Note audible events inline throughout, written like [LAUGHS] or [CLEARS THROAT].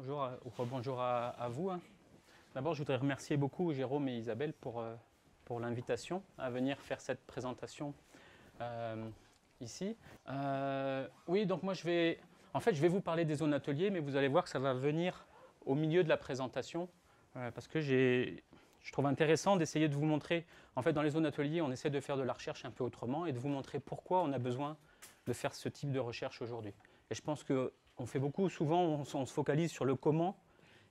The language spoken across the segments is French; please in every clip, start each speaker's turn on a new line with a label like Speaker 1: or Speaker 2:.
Speaker 1: bonjour, à, ou bonjour à, vous. Hein. D'abord, je voudrais remercier beaucoup Jérôme et Isabelle pour, euh, pour l'invitation à venir faire cette présentation euh, ici. Euh, oui, donc moi, je vais, en fait, je vais vous parler des zones ateliers, mais vous allez voir que ça va venir au milieu de la présentation, parce que je trouve intéressant d'essayer de vous montrer, en fait, dans les zones ateliers, on essaie de faire de la recherche un peu autrement et de vous montrer pourquoi on a besoin de faire ce type de recherche aujourd'hui. Et je pense que on fait beaucoup, souvent on, se focalise sur le comment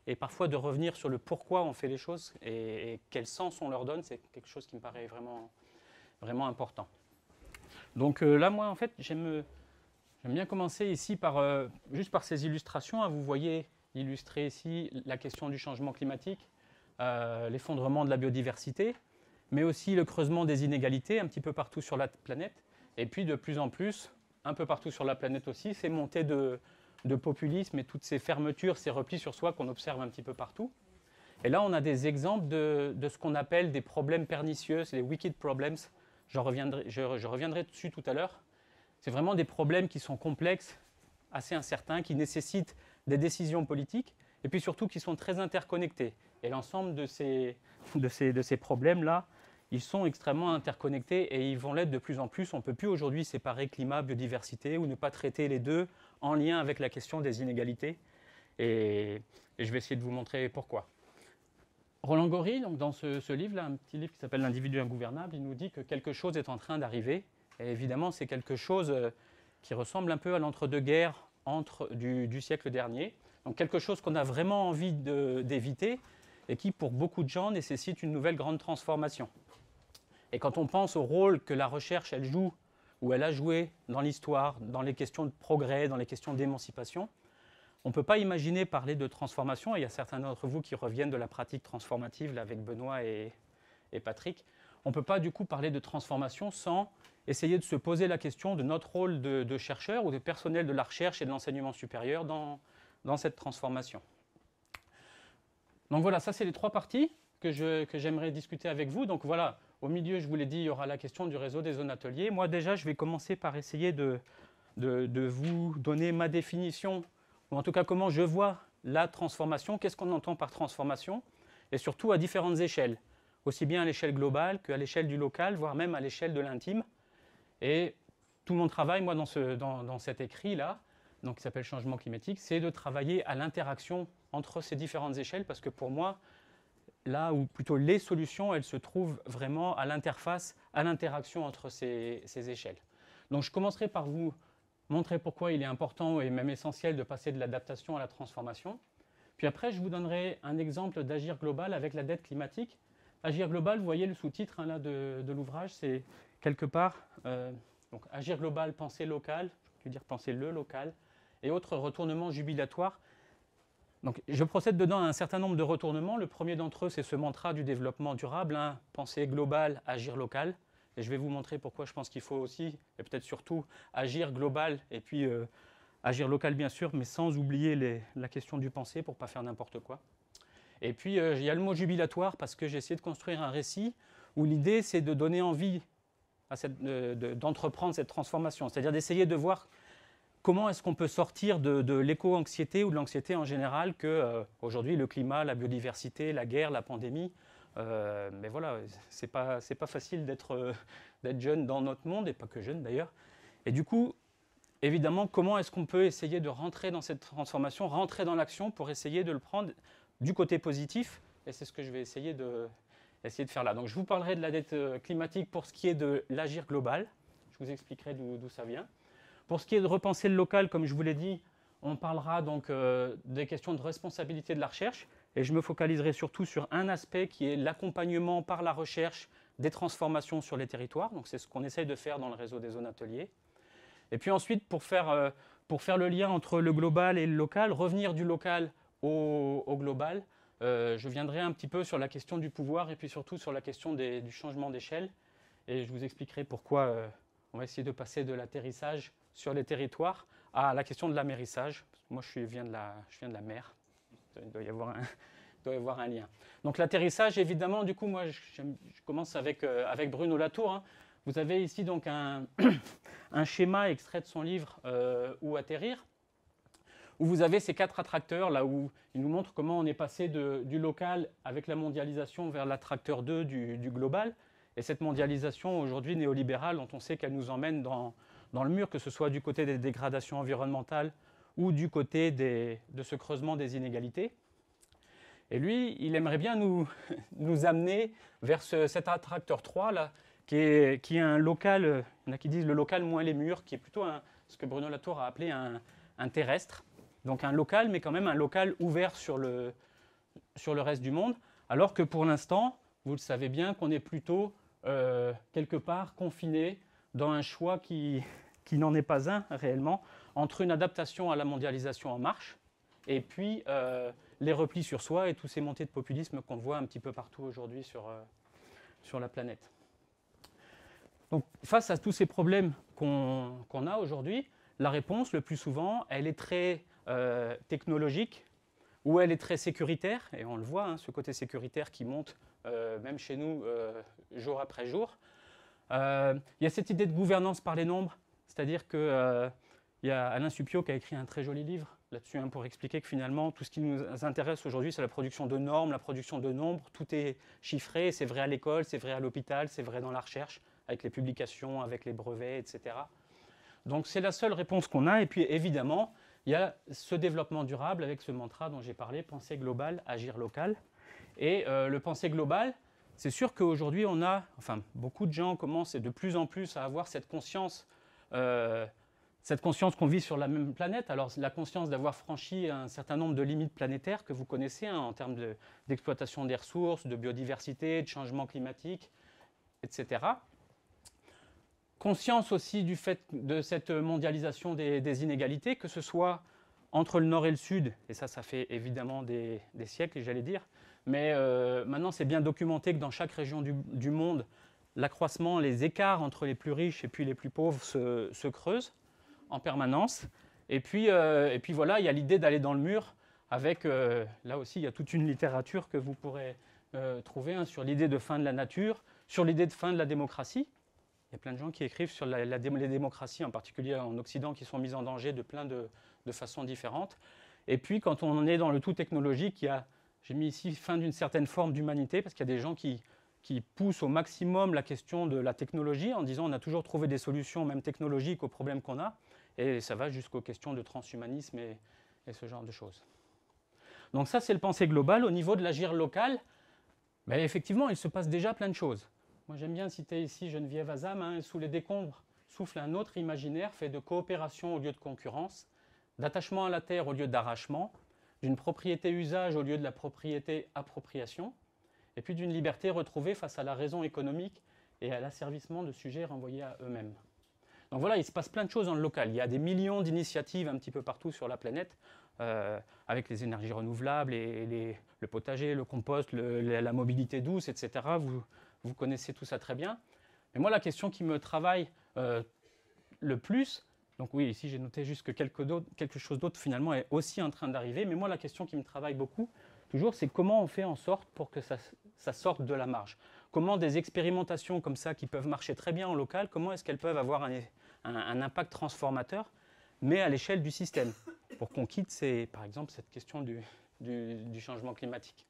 Speaker 1: et parfois de revenir sur le pourquoi on fait les choses et, quel sens on leur donne, c'est quelque chose qui me paraît vraiment, vraiment important. Donc euh, là, moi, en fait, j'aime euh, bien commencer ici par, euh, juste par ces illustrations. Hein. Vous voyez illustrer ici la question du changement climatique, l'effondrement de la biodiversité, mais aussi le creusement des inégalités un petit peu partout sur la planète. Et puis, de plus en plus, un peu partout sur la planète aussi, ces montées de, de populisme et toutes ces fermetures, ces replis sur soi qu'on observe un petit peu partout. Et là, on a des exemples de, ce qu'on appelle des problèmes pernicieux, c'est les wicked problems. Je reviendrai, dessus tout à l'heure. C'est vraiment des problèmes qui sont complexes, assez incertains, qui nécessitent des décisions politiques, et puis surtout qui sont très interconnectés. Et l'ensemble de ces problèmes-là ils sont extrêmement interconnectés et ils vont l'être de plus en plus. On ne peut plus aujourd'hui séparer climat, biodiversité ou ne pas traiter les deux en lien avec la question des inégalités. Et, je vais essayer de vous montrer pourquoi. Roland Gori, donc dans ce, livre-là, un petit livre qui s'appelle L'individu ingouvernable, il nous dit que quelque chose est en train d'arriver. Et évidemment, c'est quelque chose euh, qui ressemble un peu à l'entre-deux-guerres entre, du, siècle dernier. Donc quelque chose qu'on a vraiment envie d'éviter et qui, pour beaucoup de gens, nécessite une nouvelle grande transformation. Et quand on pense au rôle que la recherche, elle joue, ou elle a joué dans l'histoire, dans les questions de progrès, dans les questions d'émancipation, on ne peut pas imaginer parler de transformation, il y a certains d'entre vous qui reviennent de la pratique transformative, avec Benoît et, Patrick, on ne peut pas du coup parler de transformation sans essayer de se poser la question de notre rôle de, chercheur ou de personnel de la recherche et de l'enseignement supérieur dans, dans cette transformation. Donc voilà, ça c'est les trois parties que j'aimerais que discuter avec vous. Donc voilà, au milieu, je vous l'ai dit, il y aura la question du réseau des zones ateliers. Moi, déjà, je vais commencer par essayer de, vous donner ma définition, ou en tout cas comment je vois la transformation, qu'est-ce qu'on entend par transformation, et surtout à différentes échelles, aussi bien à l'échelle globale qu'à l'échelle du local, voire même à l'échelle de l'intime. Et tout mon travail, moi, dans, ce, dans cet écrit-là, donc qui s'appelle Changement climatique, c'est de travailler à l'interaction entre ces différentes échelles, parce que pour moi, là où plutôt les solutions, elles se trouvent vraiment à l'interface, à l'interaction entre ces, échelles. Donc je commencerai par vous montrer pourquoi il est important et même essentiel de passer de l'adaptation à la transformation. Puis après, je vous donnerai un exemple d'agir global avec la dette climatique. Agir global, vous voyez le sous-titre hein, de, l'ouvrage, c'est quelque part euh, donc agir global, penser local, je veux dire penser le local, et autres retournements jubilatoires je procède dedans à un certain nombre de retournements. Le premier d'entre eux, c'est ce mantra du développement durable, hein. penser global, agir local. Et je vais vous montrer pourquoi je pense qu'il faut aussi, et peut-être surtout, agir global et puis euh, agir local, bien sûr, mais sans oublier la question du penser pour ne pas faire n'importe quoi. Et puis, euh, il y a le mot jubilatoire parce que j'ai essayé de construire un récit où l'idée, c'est de donner envie d'entreprendre cette transformation, c'est-à-dire d'essayer de voir comment est-ce qu'on peut sortir de, l'éco-anxiété ou de l'anxiété en général que euh, aujourd'hui le climat, la biodiversité, la guerre, la pandémie. Euh, mais voilà, c'est pas pas facile euh, d'être jeune dans notre monde et pas que jeune d'ailleurs. Et du coup, évidemment, comment est-ce qu'on peut essayer de rentrer dans cette transformation, rentrer dans l'action pour essayer de le prendre du côté positif. Et c'est ce que je vais essayer de essayer de faire là. Donc je vous parlerai de la dette climatique pour ce qui est de l'agir global. Je vous expliquerai d'où ça vient. Pour ce qui est de repenser le local, comme je vous l'ai dit, on parlera donc euh, des questions de responsabilité de la recherche et je me focaliserai surtout sur un aspect qui est l'accompagnement par la recherche des transformations sur les territoires. Donc c'est ce qu'on essaye de faire dans le réseau des zones ateliers. Et puis ensuite, pour faire, euh, pour faire le lien entre le global et le local, revenir du local au, global, euh, je viendrai un petit peu sur la question du pouvoir et puis surtout sur la question du changement d'échelle. Et je vous expliquerai pourquoi on va essayer de passer de l'atterrissage sur les territoires à la question de l'amérissage. Moi, je, viens de la, je viens de la mer. Il doit y avoir un, [LAUGHS] doit y avoir un lien. Donc l'atterrissage, évidemment, du coup, moi, je, commence avec, euh, avec Bruno Latour. Hein. Vous avez ici donc un, [COUGHS] un, schéma extrait de son livre euh, Où atterrir, où vous avez ces quatre attracteurs, là où il nous montre comment on est passé du local avec la mondialisation vers l'attracteur 2 du, du, global. Et cette mondialisation aujourd'hui néolibérale, dont on sait qu'elle nous emmène dans, dans le mur, que ce soit du côté des dégradations environnementales ou du côté de ce creusement des inégalités. Et lui, il aimerait bien nous, [LAUGHS] nous amener vers cet attracteur 3, là, qui est, qui est un local, euh, il y en a qui disent le local moins les murs, qui est plutôt un, ce que Bruno Latour a appelé un, terrestre. Donc un local, mais quand même un local ouvert sur le, sur le reste du monde. Alors que pour l'instant, vous le savez bien, qu'on est plutôt euh, quelque part confiné dans un choix qui, qui n'en est pas un réellement, entre une adaptation à la mondialisation en marche et puis euh, les replis sur soi et tous ces montées de populisme qu'on voit un petit peu partout aujourd'hui sur, euh, sur la planète. Donc face à tous ces problèmes qu'on a aujourd'hui, la réponse, le plus souvent, elle est très euh, technologique ou elle est très sécuritaire, et on le voit, hein, ce côté sécuritaire qui monte même chez nous jour après jour, euh, il y a cette idée de gouvernance par les nombres, c'est-à-dire que euh, il y a Alain Supio qui a écrit un très joli livre là-dessus hein, pour expliquer que finalement tout ce qui nous intéresse aujourd'hui c'est la production de normes, la production de nombres, tout est chiffré, c'est vrai à l'école, c'est vrai à l'hôpital, c'est vrai dans la recherche, avec les publications, avec les brevets, etc. Donc c'est la seule réponse qu'on a et puis évidemment il y a ce développement durable avec ce mantra dont j'ai parlé, penser global, agir local. Et euh, le penser global, c'est sûr qu'aujourd'hui, on a, enfin, beaucoup de gens commencent de plus en plus à avoir cette conscience, euh, cette conscience qu'on vit sur la même planète. Alors, la conscience d'avoir franchi un certain nombre de limites planétaires que vous connaissez hein, en termes d'exploitation des ressources, de biodiversité, de changement climatique, etc. Conscience aussi du fait de cette mondialisation des, inégalités, que ce soit entre le nord et le sud, et ça, ça fait évidemment des siècles, j'allais dire, mais euh, maintenant, c'est bien documenté que dans chaque région du, monde, l'accroissement, les écarts entre les plus riches et puis les plus pauvres se, creusent en permanence. Et puis, euh, et puis voilà, il y a l'idée d'aller dans le mur avec, euh, là aussi, il y a toute une littérature que vous pourrez trouver hein, sur l'idée de fin de la nature, sur l'idée de fin de la démocratie. Il y a plein de gens qui écrivent sur la, les démocraties, en particulier en Occident, qui sont mises en danger de plein de, de façons différentes. Et puis, quand on est dans le tout technologique, il y a j'ai mis ici fin d'une certaine forme d'humanité, parce qu'il y a des gens qui, poussent au maximum la question de la technologie en disant on a toujours trouvé des solutions, même technologiques, aux problèmes qu'on a. Et ça va jusqu'aux questions de transhumanisme et, ce genre de choses. Donc ça, c'est le pensée global. Au niveau de l'agir local, ben, effectivement, il se passe déjà plein de choses. Moi, j'aime bien citer ici Geneviève Azam, hein. sous les décombres souffle un autre imaginaire fait de coopération au lieu de concurrence, d'attachement à la terre au lieu d'arrachement, d'une propriété usage au lieu de la propriété appropriation, et puis d'une liberté retrouvée face à la raison économique et à l'asservissement de sujets renvoyés à eux-mêmes. Donc voilà, il se passe plein de choses dans le local. Il y a des millions d'initiatives un petit peu partout sur la planète, euh, avec les énergies renouvelables, le potager, le compost, la mobilité douce, etc. Vous, vous, connaissez tout ça très bien. Mais moi, la question qui me travaille euh, le plus, donc oui, ici j'ai noté juste que quelque, chose d'autre finalement est aussi en train d'arriver. Mais moi la question qui me travaille beaucoup, toujours, c'est comment on fait en sorte pour que ça, sorte de la marge Comment des expérimentations comme ça qui peuvent marcher très bien en local, comment est-ce qu'elles peuvent avoir un, impact transformateur, mais à l'échelle du système Pour qu'on quitte, par exemple, cette question du, changement climatique.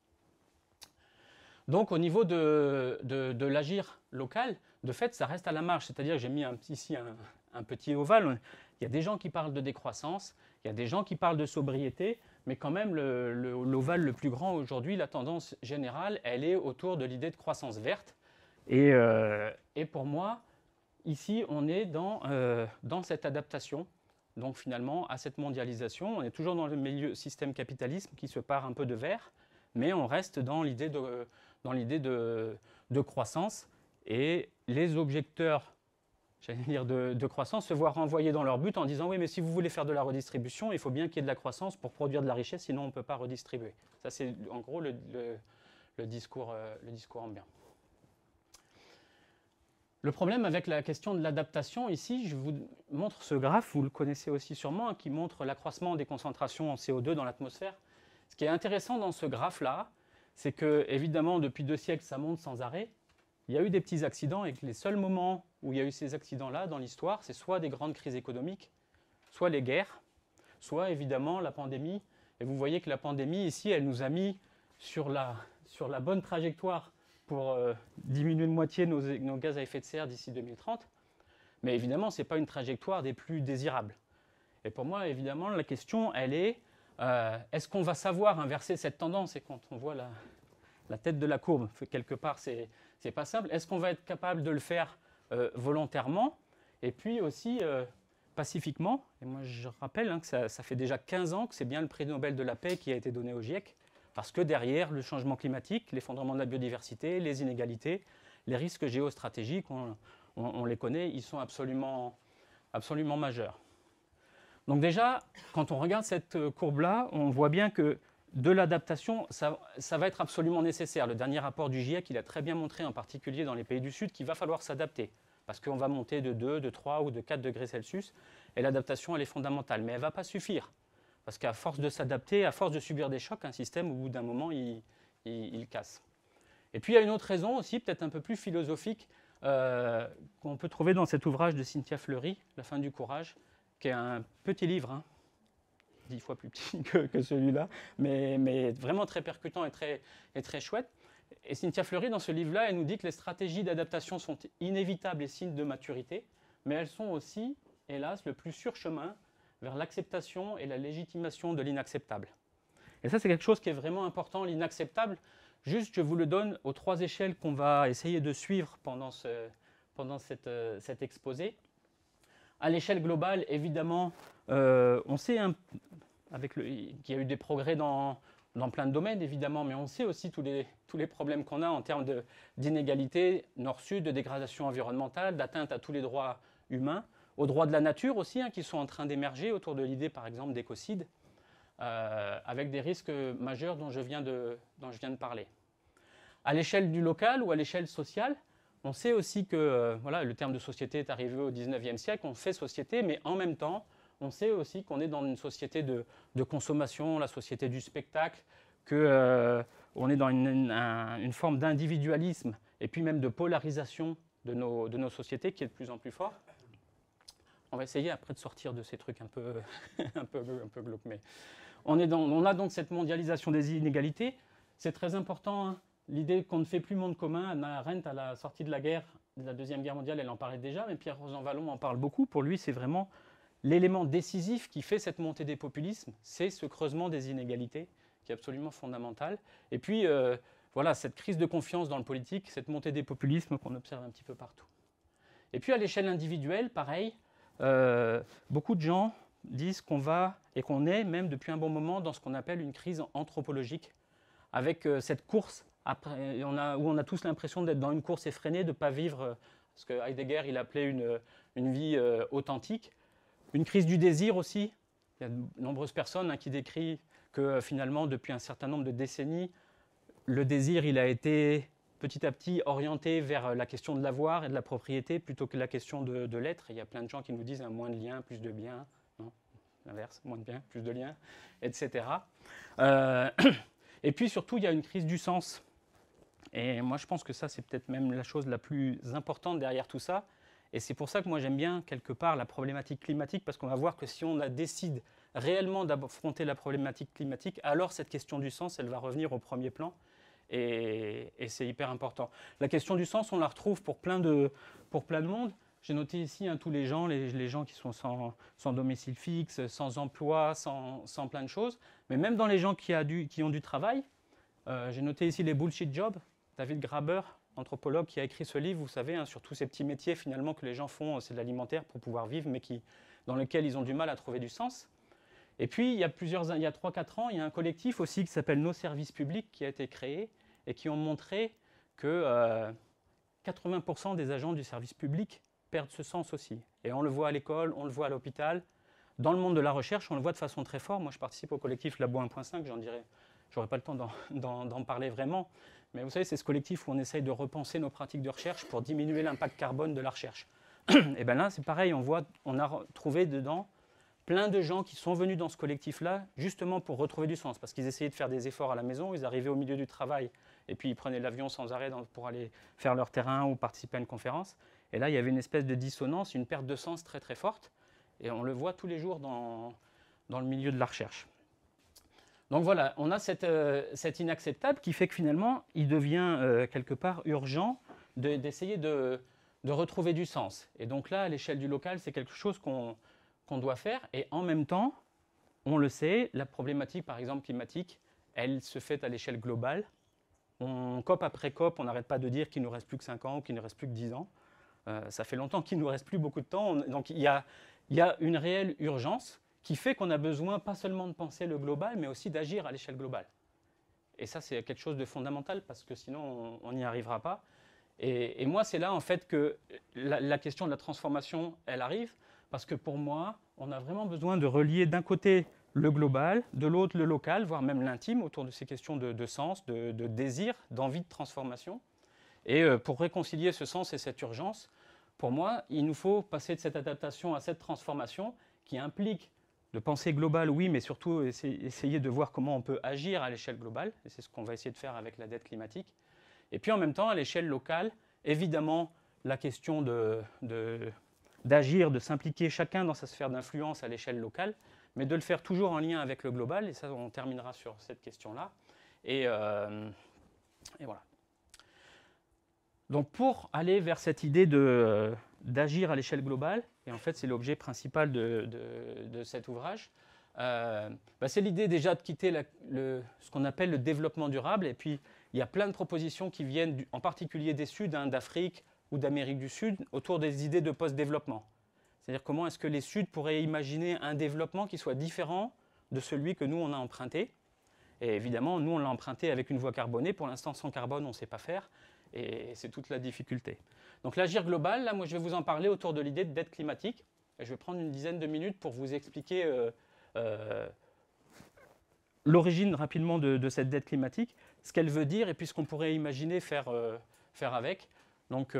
Speaker 1: Donc au niveau de, l'agir local, de fait, ça reste à la marge. C'est-à-dire que j'ai mis ici un, un petit ovale. Il y a des gens qui parlent de décroissance, il y a des gens qui parlent de sobriété, mais quand même, l'ovale le, plus grand aujourd'hui, la tendance générale, elle est autour de l'idée de croissance verte. Et, euh, pour moi, ici, on est euh, dans, cette adaptation, donc finalement, à cette mondialisation. On est toujours dans le milieu système capitalisme qui se part un peu de vert, mais on reste dans l'idée de, de croissance. Et les objecteurs j'allais dire de, croissance, se voir renvoyer dans leur but en disant oui, mais si vous voulez faire de la redistribution, il faut bien qu'il y ait de la croissance pour produire de la richesse, sinon on ne peut pas redistribuer. Ça, c'est en gros le, le, discours, euh, le discours ambiant. Le problème avec la question de l'adaptation, ici, je vous montre ce graphe, vous le connaissez aussi sûrement, qui montre l'accroissement des concentrations en CO2 dans l'atmosphère. Ce qui est intéressant dans ce graphe-là, c'est que, évidemment, depuis deux siècles, ça monte sans arrêt, il y a eu des petits accidents et que les seuls moments où il y a eu ces accidents-là dans l'histoire, c'est soit des grandes crises économiques, soit les guerres, soit évidemment la pandémie. Et vous voyez que la pandémie, ici, elle nous a mis sur la, sur la bonne trajectoire pour euh, diminuer de moitié nos, gaz à effet de serre d'ici 2030. Mais évidemment, ce n'est pas une trajectoire des plus désirables. Et pour moi, évidemment, la question, elle est, euh, est-ce qu'on va savoir inverser cette tendance Et quand on voit la, la tête de la courbe, quelque part, c'est c'est pas simple. Est-ce qu'on va être capable de le faire euh, volontairement et puis aussi euh, pacifiquement Et moi, je rappelle hein, que ça, fait déjà 15 ans que c'est bien le prix Nobel de la paix qui a été donné au GIEC, parce que derrière le changement climatique, l'effondrement de la biodiversité, les inégalités, les risques géostratégiques, on, les connaît, ils sont absolument, absolument majeurs. Donc déjà, quand on regarde cette euh, courbe-là, on voit bien que de l'adaptation, ça, va être absolument nécessaire. Le dernier rapport du GIEC, il a très bien montré, en particulier dans les pays du Sud, qu'il va falloir s'adapter, parce qu'on va monter de 2, de 3 ou de 4 degrés Celsius, et l'adaptation, elle est fondamentale, mais elle ne va pas suffire, parce qu'à force de s'adapter, à force de subir des chocs, un système, au bout d'un moment, il, casse. Et puis, il y a une autre raison aussi, peut-être un peu plus philosophique, euh, qu'on peut trouver dans cet ouvrage de Cynthia Fleury, La fin du courage, qui est un petit livre, hein, dix fois plus petit [LAUGHS] que, celui-là, mais, mais, vraiment très percutant et très, et très chouette. Et Cynthia Fleury, dans ce livre-là, elle nous dit que les stratégies d'adaptation sont inévitables et signes de maturité, mais elles sont aussi, hélas, le plus sûr chemin vers l'acceptation et la légitimation de l'inacceptable. Et ça, c'est quelque chose qui est vraiment important, l'inacceptable. Juste, je vous le donne aux trois échelles qu'on va essayer de suivre pendant, ce, pendant cette, euh, cet exposé. À l'échelle globale, évidemment, euh, on sait qu'il y a eu des progrès dans, plein de domaines, évidemment, mais on sait aussi tous les, problèmes qu'on a en termes d'inégalité nord-sud, de dégradation environnementale, d'atteinte à tous les droits humains, aux droits de la nature aussi, hein, qui sont en train d'émerger autour de l'idée, par exemple, d'écocide, euh, avec des risques majeurs dont je viens de, dont je viens de parler. À l'échelle du local ou à l'échelle sociale, on sait aussi que euh, le terme de société est arrivé au 19e siècle, on fait société, mais en même temps, on sait aussi qu'on est dans une société de, consommation, la société du spectacle, qu'on euh, est dans une, forme d'individualisme et puis même de polarisation de nos, sociétés qui est de plus en plus fort. On va essayer après de sortir de ces trucs un peu, [LAUGHS] un on, est dans, on a donc cette mondialisation des inégalités. C'est très important, hein. l'idée qu'on ne fait plus monde commun. Anna Arendt, à la sortie de la guerre, de la Deuxième Guerre mondiale, elle en parlait déjà, mais Pierre Vallon en parle beaucoup. Pour lui, c'est vraiment L'élément décisif qui fait cette montée des populismes, c'est ce creusement des inégalités qui est absolument fondamental. Et puis, euh, voilà, cette crise de confiance dans le politique, cette montée des populismes qu'on observe un petit peu partout. Et puis, à l'échelle individuelle, pareil, euh, beaucoup de gens disent qu'on va et qu'on est même depuis un bon moment dans ce qu'on appelle une crise anthropologique, avec euh, cette course a, où on a tous l'impression d'être dans une course effrénée, de ne pas vivre ce que Heidegger il appelait une, une vie authentique. Une crise du désir aussi. Il y a de nombreuses personnes hein, qui décrivent que euh, finalement, depuis un certain nombre de décennies, le désir, il a été petit à petit orienté vers euh, la question de l'avoir et de la propriété plutôt que la question de, l'être. Il y a plein de gens qui nous disent hein, moins de liens, plus de biens. Non, l'inverse, moins de biens, plus de liens, etc. Euh, [CLEARS THROAT] et puis surtout, il y a une crise du sens. Et moi, je pense que ça, c'est peut-être même la chose la plus importante derrière tout ça. Et c'est pour ça que moi j'aime bien quelque part la problématique climatique, parce qu'on va voir que si on décide réellement d'affronter la problématique climatique, alors cette question du sens, elle va revenir au premier plan. Et, c'est hyper important. La question du sens, on la retrouve pour plein de, pour plein de monde. J'ai noté ici hein, tous les gens, les, gens qui sont sans, domicile fixe, sans emploi, sans, sans, plein de choses. Mais même dans les gens qui, a du, qui ont du travail, euh, j'ai noté ici les bullshit jobs. David Graber anthropologue qui a écrit ce livre, vous savez, hein, sur tous ces petits métiers finalement que les gens font, euh, c'est de l'alimentaire pour pouvoir vivre, mais qui, dans lesquels ils ont du mal à trouver du sens. Et puis, il y a plusieurs, il a 3-4 ans, il y a un collectif aussi qui s'appelle Nos Services Publics qui a été créé et qui ont montré que 80% euh, des agents du service public perdent ce sens aussi. Et on le voit à l'école, on le voit à l'hôpital. Dans le monde de la recherche, on le voit de façon très forte. Moi, je participe au collectif Labo 1.5, j'en dirais... J'aurai pas le temps [LAUGHS] d'en parler vraiment, mais vous savez, c'est ce collectif où on essaye de repenser nos pratiques de recherche pour diminuer l'impact carbone de la recherche. [CLEARS THROAT] Et bien là, c'est pareil, on, voit, on a trouvé dedans plein de gens qui sont venus dans ce collectif-là justement pour retrouver du sens, parce qu'ils essayaient de faire des efforts à la maison, ils arrivaient au milieu du travail, et puis ils prenaient l'avion sans arrêt pour aller faire leur terrain ou participer à une conférence. Et là, il y avait une espèce de dissonance, une perte de sens très très forte, et on le voit tous les jours dans le milieu de la recherche. Donc voilà, on a euh, cette, inacceptable qui fait que finalement, il devient euh, quelque part urgent d'essayer de, retrouver du sens. Et donc là, à l'échelle du local, c'est quelque chose qu'on doit faire. Et en même temps, on le sait, la problématique, par exemple, climatique, elle se fait à l'échelle globale. On COP après COP, on n'arrête pas de dire qu'il ne nous reste plus que 5 ans ou qu'il ne reste plus que 10 ans. Euh, ça fait longtemps qu'il ne nous reste plus beaucoup de temps. donc il y a une réelle urgence qui fait qu'on a besoin pas seulement de penser le global, mais aussi d'agir à l'échelle globale. Et ça, c'est quelque chose de fondamental parce que sinon, on n'y arrivera pas. Et, moi, c'est là, en fait, que la, question de la transformation, elle arrive, parce que pour moi, on a vraiment besoin de relier d'un côté le global, de l'autre le local, voire même l'intime, autour de ces questions de, sens, de, de désir, d'envie de transformation. Et euh, pour réconcilier ce sens et cette urgence, pour moi, il nous faut passer de cette adaptation à cette transformation qui implique de penser global, oui, mais surtout essayer de voir comment on peut agir à l'échelle globale. Et c'est ce qu'on va essayer de faire avec la dette climatique. Et puis en même temps, à l'échelle locale, évidemment, la question d'agir, de, d'agir, s'impliquer chacun dans sa sphère d'influence à l'échelle locale, mais de le faire toujours en lien avec le global. Et ça, on terminera sur cette question-là. et euh, voilà. Donc pour aller vers cette idée de d'agir à l'échelle globale, et en fait c'est l'objet principal de, de, cet ouvrage, euh, bah, c'est l'idée déjà de quitter le, ce qu'on appelle le développement durable, et puis il y a plein de propositions qui viennent en particulier des Suds, hein, d'Afrique ou d'Amérique du Sud, autour des idées de post-développement. C'est-à-dire comment est-ce que les Suds pourraient imaginer un développement qui soit différent de celui que nous on a emprunté, et évidemment, nous, on l'a emprunté avec une voie carbonée. Pour l'instant, sans carbone, on ne sait pas faire. Et c'est toute la difficulté. Donc l'agir global, là, moi, je vais vous en parler autour de l'idée de dette climatique. Et je vais prendre une dizaine de minutes pour vous expliquer euh, euh, l'origine rapidement de, cette dette climatique, ce qu'elle veut dire et puis ce qu'on pourrait imaginer faire, euh, faire avec. Donc,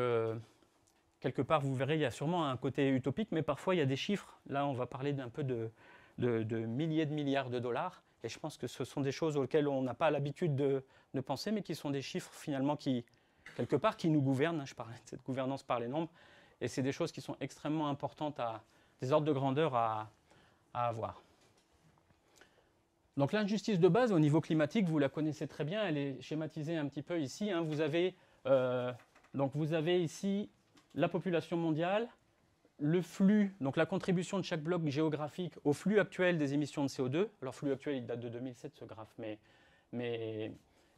Speaker 1: quelque part, vous verrez, il y a sûrement un côté utopique, mais parfois, il y a des chiffres. Là, on va parler d'un peu de, milliers de milliards de dollars. Et je pense que ce sont des choses auxquelles on n'a pas l'habitude de, penser, mais qui sont des chiffres finalement qui, quelque part qui nous gouvernent, Je parlais de cette gouvernance par les nombres. Et c'est des choses qui sont extrêmement importantes, à, des ordres de grandeur à, avoir. Donc l'injustice de base au niveau climatique, vous la connaissez très bien, elle est schématisée un petit peu ici. Hein. Vous, avez, euh, donc vous avez ici la population mondiale, le flux, donc la contribution de chaque bloc géographique au flux actuel des émissions de CO2. Alors flux actuel, il date de 2007 ce graphe, mais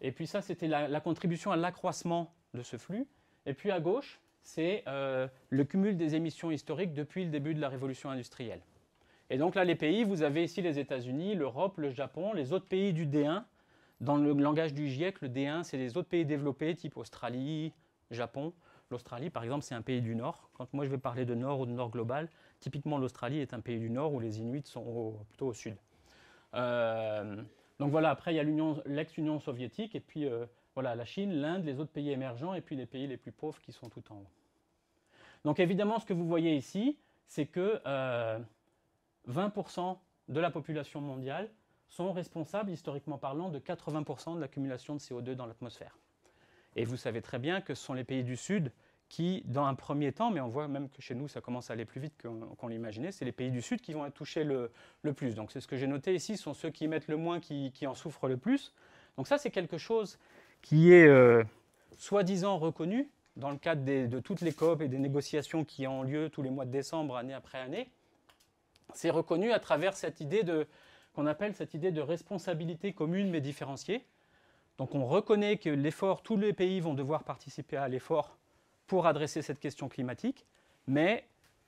Speaker 1: et puis ça, c'était la, contribution à l'accroissement de ce flux. Et puis à gauche, c'est euh, le cumul des émissions historiques depuis le début de la révolution industrielle. Et donc là, les pays, vous avez ici les États-Unis, l'Europe, le Japon, les autres pays du D1. Dans le langage du GIEC, le D1, c'est les autres pays développés, type Australie, Japon. L'Australie, par exemple, c'est un pays du Nord. Quand moi je vais parler de Nord ou de Nord global, typiquement l'Australie est un pays du Nord où les Inuits sont plutôt au Sud. Euh, donc voilà, après, il y a l'ex-Union soviétique, et puis euh, voilà, la Chine, l'Inde, les autres pays émergents, et puis les pays les plus pauvres qui sont tout en haut. Donc évidemment, ce que vous voyez ici, c'est que 20% euh, de la population mondiale sont responsables, historiquement parlant, de 80% de l'accumulation de CO2 dans l'atmosphère. Et vous savez très bien que ce sont les pays du Sud qui, dans un premier temps, mais on voit même que chez nous, ça commence à aller plus vite qu'on l'imaginait, c'est les pays du Sud qui vont être touchés le, le plus. Donc c'est ce que j'ai noté ici, sont ceux qui mettent le moins qui, qui en souffrent le plus. Donc ça, c'est quelque chose qui est euh, soi-disant reconnu dans le cadre de toutes les COP et des négociations qui ont lieu tous les mois de décembre, année après année. C'est reconnu à travers cette idée de qu'on appelle cette idée de responsabilité commune mais différenciée. Donc on reconnaît que l'effort, tous les pays vont devoir participer à l'effort pour adresser cette question climatique, mais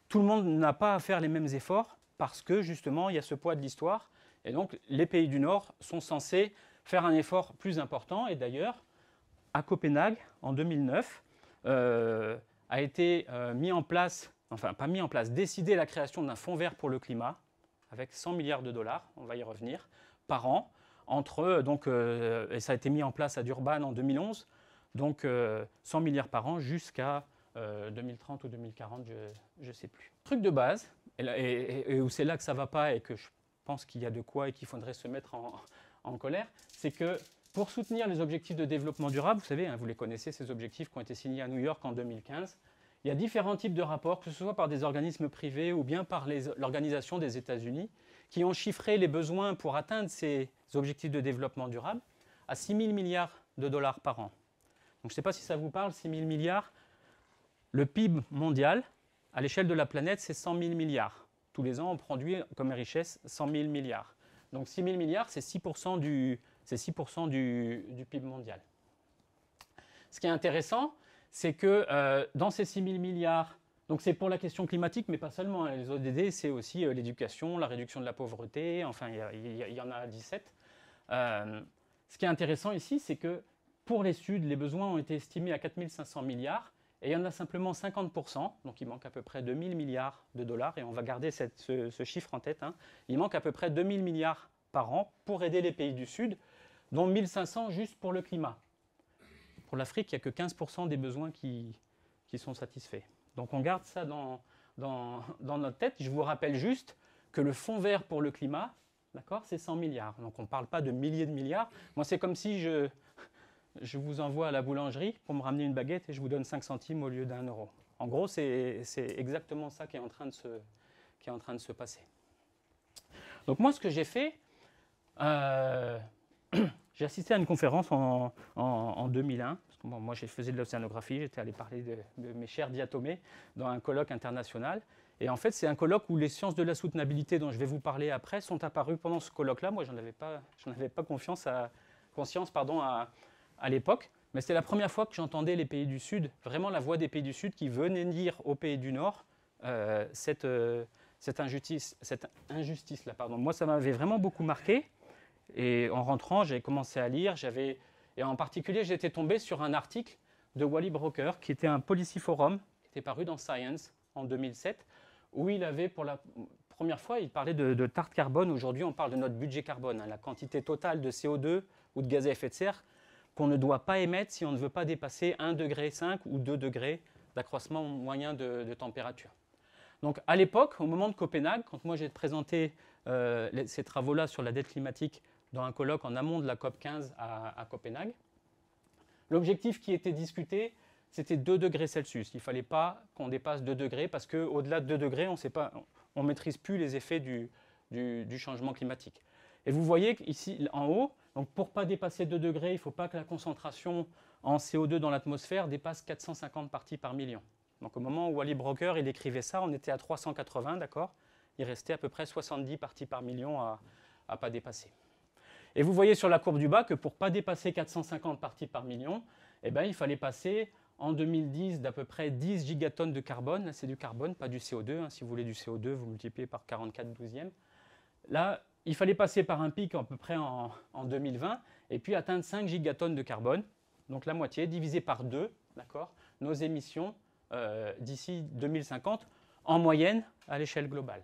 Speaker 1: tout le monde n'a pas à faire les mêmes efforts parce que justement il y a ce poids de l'histoire. Et donc les pays du Nord sont censés faire un effort plus important. Et d'ailleurs, à Copenhague, en 2009, euh, a été euh, mis en place, enfin pas mis en place, décidé la création d'un fonds vert pour le climat avec 100 milliards de dollars, on va y revenir, par an. Entre, euh, donc, et ça a été mis en place à Durban en 2011, donc 100 euh, milliards par an jusqu'à 2030 euh, ou 2040, je ne sais plus. Truc de base, et, où c'est là que ça ne va pas et que je pense qu'il y a de quoi et qu'il faudrait se mettre en, colère, c'est que pour soutenir les objectifs de développement durable, vous savez, hein, vous les connaissez, ces objectifs qui ont été signés à New York en 2015, il y a différents types de rapports, que ce soit par des organismes privés ou bien par l'Organisation des États-Unis, qui ont chiffré les besoins pour atteindre ces objectifs de développement durable à 6 000 milliards de dollars par an je ne sais pas si ça vous parle, 6 000 milliards. Le PIB mondial, à l'échelle de la planète, c'est 100 000 milliards. Tous les ans, on produit comme richesse 100 000 milliards. Donc 6 000 milliards, c'est 6 du, 6 du, PIB mondial. Ce qui est intéressant, c'est que euh, dans ces 6 000 milliards, donc c'est pour la question climatique, mais pas seulement. Hein. Les ODD, c'est aussi euh, l'éducation, la réduction de la pauvreté, enfin, il y, en a 17. Euh, ce qui est intéressant ici, c'est que pour les Suds, les besoins ont été estimés à 4500 milliards et il y en a simplement 50%, donc il manque à peu près 2 000 milliards de dollars et on va garder ce, chiffre en tête. Hein. Il manque à peu près 2 000 milliards par an pour aider les pays du Sud, dont 1 500 juste pour le climat. Pour l'Afrique, il n'y a que 15% des besoins qui, sont satisfaits. Donc on garde ça dans, dans, notre tête. Je vous rappelle juste que le fonds vert pour le climat, d'accord, c'est 100 milliards. Donc on ne parle pas de milliers de milliards. Moi, c'est comme si je, je vous envoie à la boulangerie pour me ramener une baguette et je vous donne 5 centimes au lieu d'un euro. En gros, c'est exactement ça qui est, en train de se, qui est en train de se passer. Donc moi, ce que j'ai fait, euh, [CLEARS THROAT] j'ai assisté à une conférence en, en, 2001. moi, je faisais de l'océanographie, j'étais allé parler de, mes chers diatomées dans un colloque international. Et en fait, c'est un colloque où les sciences de la soutenabilité dont je vais vous parler après sont apparues pendant ce colloque-là. Moi, j'en avais pas, j'en avais pas confiance à, conscience pardon, à, à l'époque, mais c'était la première fois que j'entendais les pays du Sud, vraiment la voix des pays du Sud qui venaient dire aux pays du Nord euh, cette, euh, cette, injustice. Cette injustice -là, pardon. Moi, ça m'avait vraiment beaucoup marqué. Et en rentrant, j'ai commencé à lire. J'avais, et en particulier, j'étais tombé sur un article de Wally Broker, qui était un policy forum, qui était paru dans Science en 2007, où il avait pour la première fois, il parlait de, tarte carbone. Aujourd'hui, on parle de notre budget carbone, hein, la quantité totale de CO2 ou de gaz à effet de serre qu'on ne doit pas émettre si on ne veut pas dépasser 1,5 degré ou 2 degrés d'accroissement moyen de, température. Donc à l'époque, au moment de Copenhague, quand moi j'ai présenté euh, ces travaux-là sur la dette climatique dans un colloque en amont de la COP 15 à, Copenhague, l'objectif qui était discuté, c'était 2 degrés Celsius. Il ne fallait pas qu'on dépasse 2 degrés parce qu'au-delà de 2 degrés, on ne maîtrise plus les effets du, du changement climatique. Et vous voyez ici en haut, donc pour ne pas dépasser 2 degrés, il ne faut pas que la concentration en CO2 dans l'atmosphère dépasse 450 parties par million. Donc au moment où Wally Broker il écrivait ça, on était à 380, d'accord Il restait à peu près 70 parties par million à ne pas dépasser. Et vous voyez sur la courbe du bas que pour ne pas dépasser 450 parties par million, eh ben, il fallait passer en 2010 d'à peu près 10 gigatonnes de carbone. Là, c'est du carbone, pas du CO2. Hein. Si vous voulez du CO2, vous multipliez par 44 douzièmes. Là, il fallait passer par un pic à peu près en, 2020 et puis atteindre 5 gigatonnes de carbone, donc la moitié, divisé par 2, d'accord, nos émissions euh, d'ici 2050 en moyenne à l'échelle globale,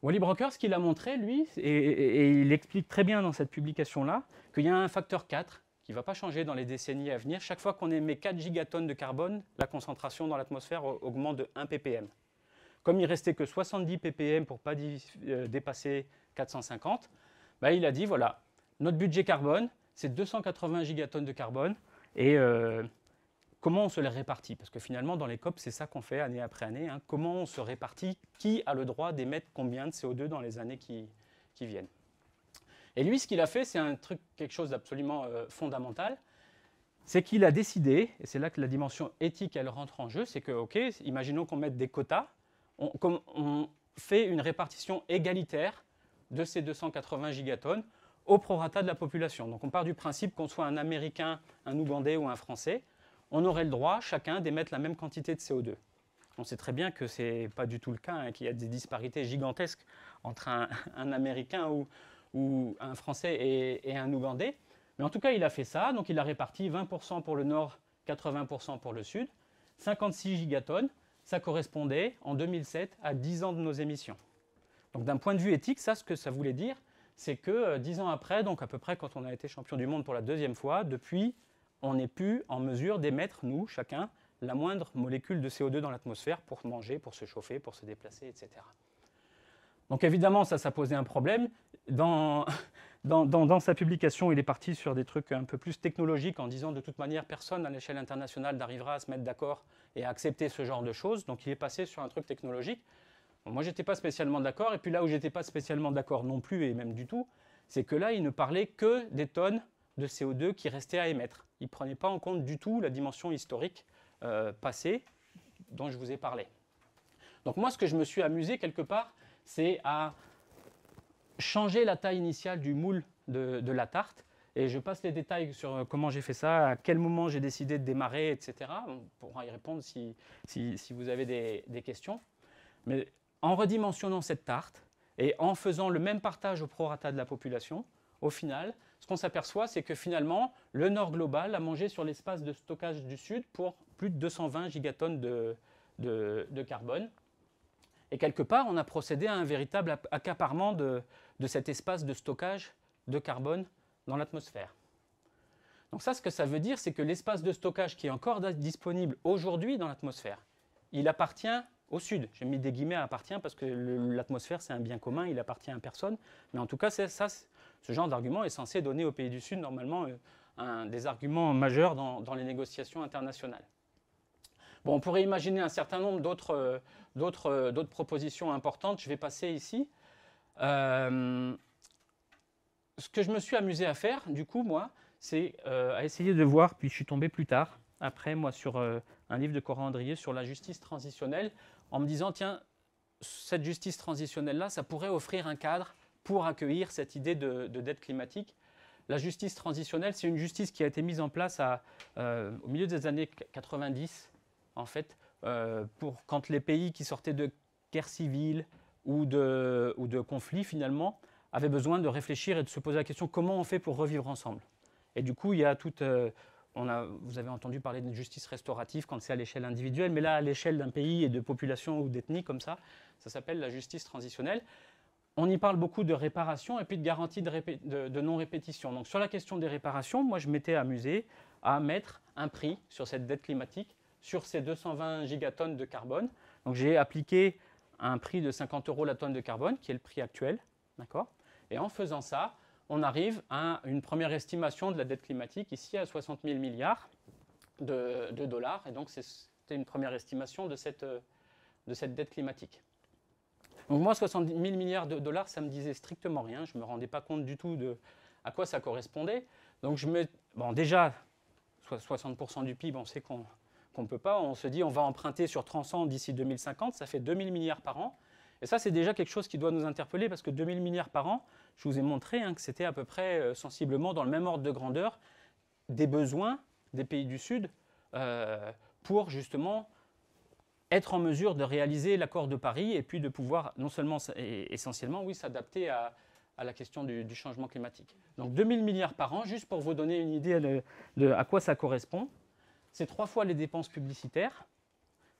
Speaker 1: Wally Brokers ce qu'il a montré, lui, et, et, il explique très bien dans cette publication-là, qu'il y a un facteur 4 qui ne va pas changer dans les décennies à venir. Chaque fois qu'on émet 4 gigatonnes de carbone, la concentration dans l'atmosphère augmente de 1 ppm comme il restait que 70 ppm pour ne pas euh, dépasser 450, bah, il a dit voilà, notre budget carbone, c'est 280 gigatonnes de carbone et euh, comment on se les répartit Parce que finalement, dans les COP, c'est ça qu'on fait année après année. Hein. Comment on se répartit Qui a le droit d'émettre combien de CO2 dans les années qui, viennent Et lui, ce qu'il a fait, c'est un truc, quelque chose d'absolument euh, fondamental. C'est qu'il a décidé, et c'est là que la dimension éthique, elle rentre en jeu, c'est que, OK, imaginons qu'on mette des quotas on, fait une répartition égalitaire de ces 280 gigatonnes au prorata de la population. Donc on part du principe qu'on soit un Américain, un Ougandais ou un Français, on aurait le droit chacun d'émettre la même quantité de CO2. On sait très bien que ce n'est pas du tout le cas, hein, qu'il y a des disparités gigantesques entre un, [LAUGHS] Américain ou, un Français et, et, un Ougandais. Mais en tout cas, il a fait ça, donc il a réparti 20% pour le nord, 80% pour le sud, 56 gigatonnes ça correspondait en 2007 à 10 ans de nos émissions. Donc d'un point de vue éthique, ça, ce que ça voulait dire, c'est que euh, dix ans après, donc à peu près quand on a été champion du monde pour la deuxième fois, depuis, on n'est plus en mesure d'émettre, nous, chacun, la moindre molécule de CO2 dans l'atmosphère pour manger, pour se chauffer, pour se déplacer, etc. Donc évidemment, ça, ça posait un problème. [LAUGHS] dans, sa publication, il est parti sur des trucs un peu plus technologiques en disant de toute manière, personne à l'échelle internationale n'arrivera à se mettre d'accord et à accepter ce genre de choses. Donc il est passé sur un truc technologique. moi, je n'étais pas spécialement d'accord. Et puis là où j'étais pas spécialement d'accord non plus, et même du tout, c'est que là, il ne parlait que des tonnes de CO2 qui restaient à émettre. Il ne prenait pas en compte du tout la dimension historique euh, passée dont je vous ai parlé. Donc moi, ce que je me suis amusé quelque part, c'est à changer la taille initiale du moule de, la tarte. Et je passe les détails sur euh, comment j'ai fait ça, à quel moment j'ai décidé de démarrer, etc. On pourra y répondre si, si, vous avez des, questions. Mais en redimensionnant cette tarte et en faisant le même partage au prorata de la population, au final, ce qu'on s'aperçoit, c'est que finalement, le Nord global a mangé sur l'espace de stockage du Sud pour plus de 220 gigatonnes de, de carbone. Et quelque part, on a procédé à un véritable accaparement de, cet espace de stockage de carbone dans l'atmosphère. Donc ça, ce que ça veut dire, c'est que l'espace de stockage qui est encore disponible aujourd'hui dans l'atmosphère, il appartient au Sud. J'ai mis des guillemets à appartient parce que l'atmosphère, c'est un bien commun, il appartient à personne. Mais en tout cas, ça, ce genre d'argument est censé donner aux pays du Sud, normalement, euh, un des arguments majeurs dans les négociations internationales on pourrait imaginer un certain nombre d'autres, euh, euh, propositions importantes. Je vais passer ici. Euh, ce que je me suis amusé à faire, du coup, moi, c'est à essayer de voir, puis je suis tombé plus tard, après, moi, sur un livre de Coran Andrier sur la justice transitionnelle, en me disant, tiens, cette justice transitionnelle-là, ça pourrait offrir un cadre pour accueillir cette idée de, dette climatique. La justice transitionnelle, c'est une justice qui a été mise en place au milieu des années 90 en fait, euh, quand les pays qui sortaient de guerre civile ou de, conflits, finalement, avaient besoin de réfléchir et de se poser la question comment on fait pour revivre ensemble. Et du coup, il y a toute. Euh, on a, vous avez entendu parler d'une justice restaurative quand c'est à l'échelle individuelle, mais là, à l'échelle d'un pays et de population ou d'ethnie comme ça, ça s'appelle la justice transitionnelle. On y parle beaucoup de réparation et puis de garantie de, de non-répétition. Donc sur la question des réparations, moi je m'étais amusé à mettre un prix sur cette dette climatique sur ces 220 gigatonnes de carbone. Donc j'ai appliqué un prix de 50 euros la tonne de carbone, qui est le prix actuel. D'accord Et en faisant ça, on arrive à une première estimation de la dette climatique ici à 60 000 milliards de, dollars. Et donc c'était une première estimation de cette, dette climatique. Donc moi, 60 000 milliards de dollars, ça ne me disait strictement rien. Je ne me rendais pas compte du tout de à quoi ça correspondait. Donc je me... Bon, déjà, 60% du PIB, on sait qu'on qu'on peut pas. On se dit on va emprunter sur 300 d'ici 2050, ça fait 2000 milliards par an. Et ça, c'est déjà quelque chose qui doit nous interpeller parce que 2000 milliards par an, je vous ai montré hein, que c'était à peu près euh, sensiblement dans le même ordre de grandeur des besoins des pays du Sud euh, pour justement être en mesure de réaliser l'accord de Paris et puis de pouvoir non seulement et essentiellement oui s'adapter à, la question du, changement climatique. Donc 2000 milliards par an, juste pour vous donner une idée à quoi ça correspond c'est trois fois les dépenses publicitaires.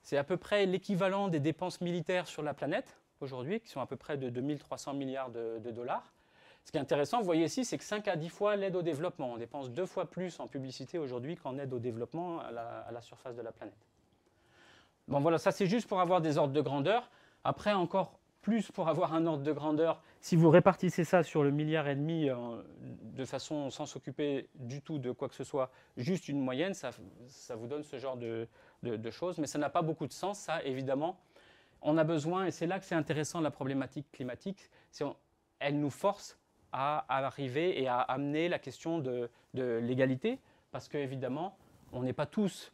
Speaker 1: C'est à peu près l'équivalent des dépenses militaires sur la planète aujourd'hui, qui sont à peu près de 2300 milliards de, dollars. Ce qui est intéressant, vous voyez ici, c'est que 5 à 10 fois l'aide au développement. On dépense deux fois plus en publicité aujourd'hui qu'en aide au développement à la, à la, surface de la planète. Bon voilà, ça c'est juste pour avoir des ordres de grandeur. Après, encore plus pour avoir un ordre de grandeur, si vous répartissez ça sur le milliard et demi euh, de façon sans s'occuper du tout de quoi que ce soit, juste une moyenne, ça, vous donne ce genre de, choses. Mais ça n'a pas beaucoup de sens, ça, évidemment. On a besoin, et c'est là que c'est intéressant la problématique climatique, c'est elle nous force à, arriver et à amener la question de, de l'égalité, parce qu'évidemment, on n'est pas tous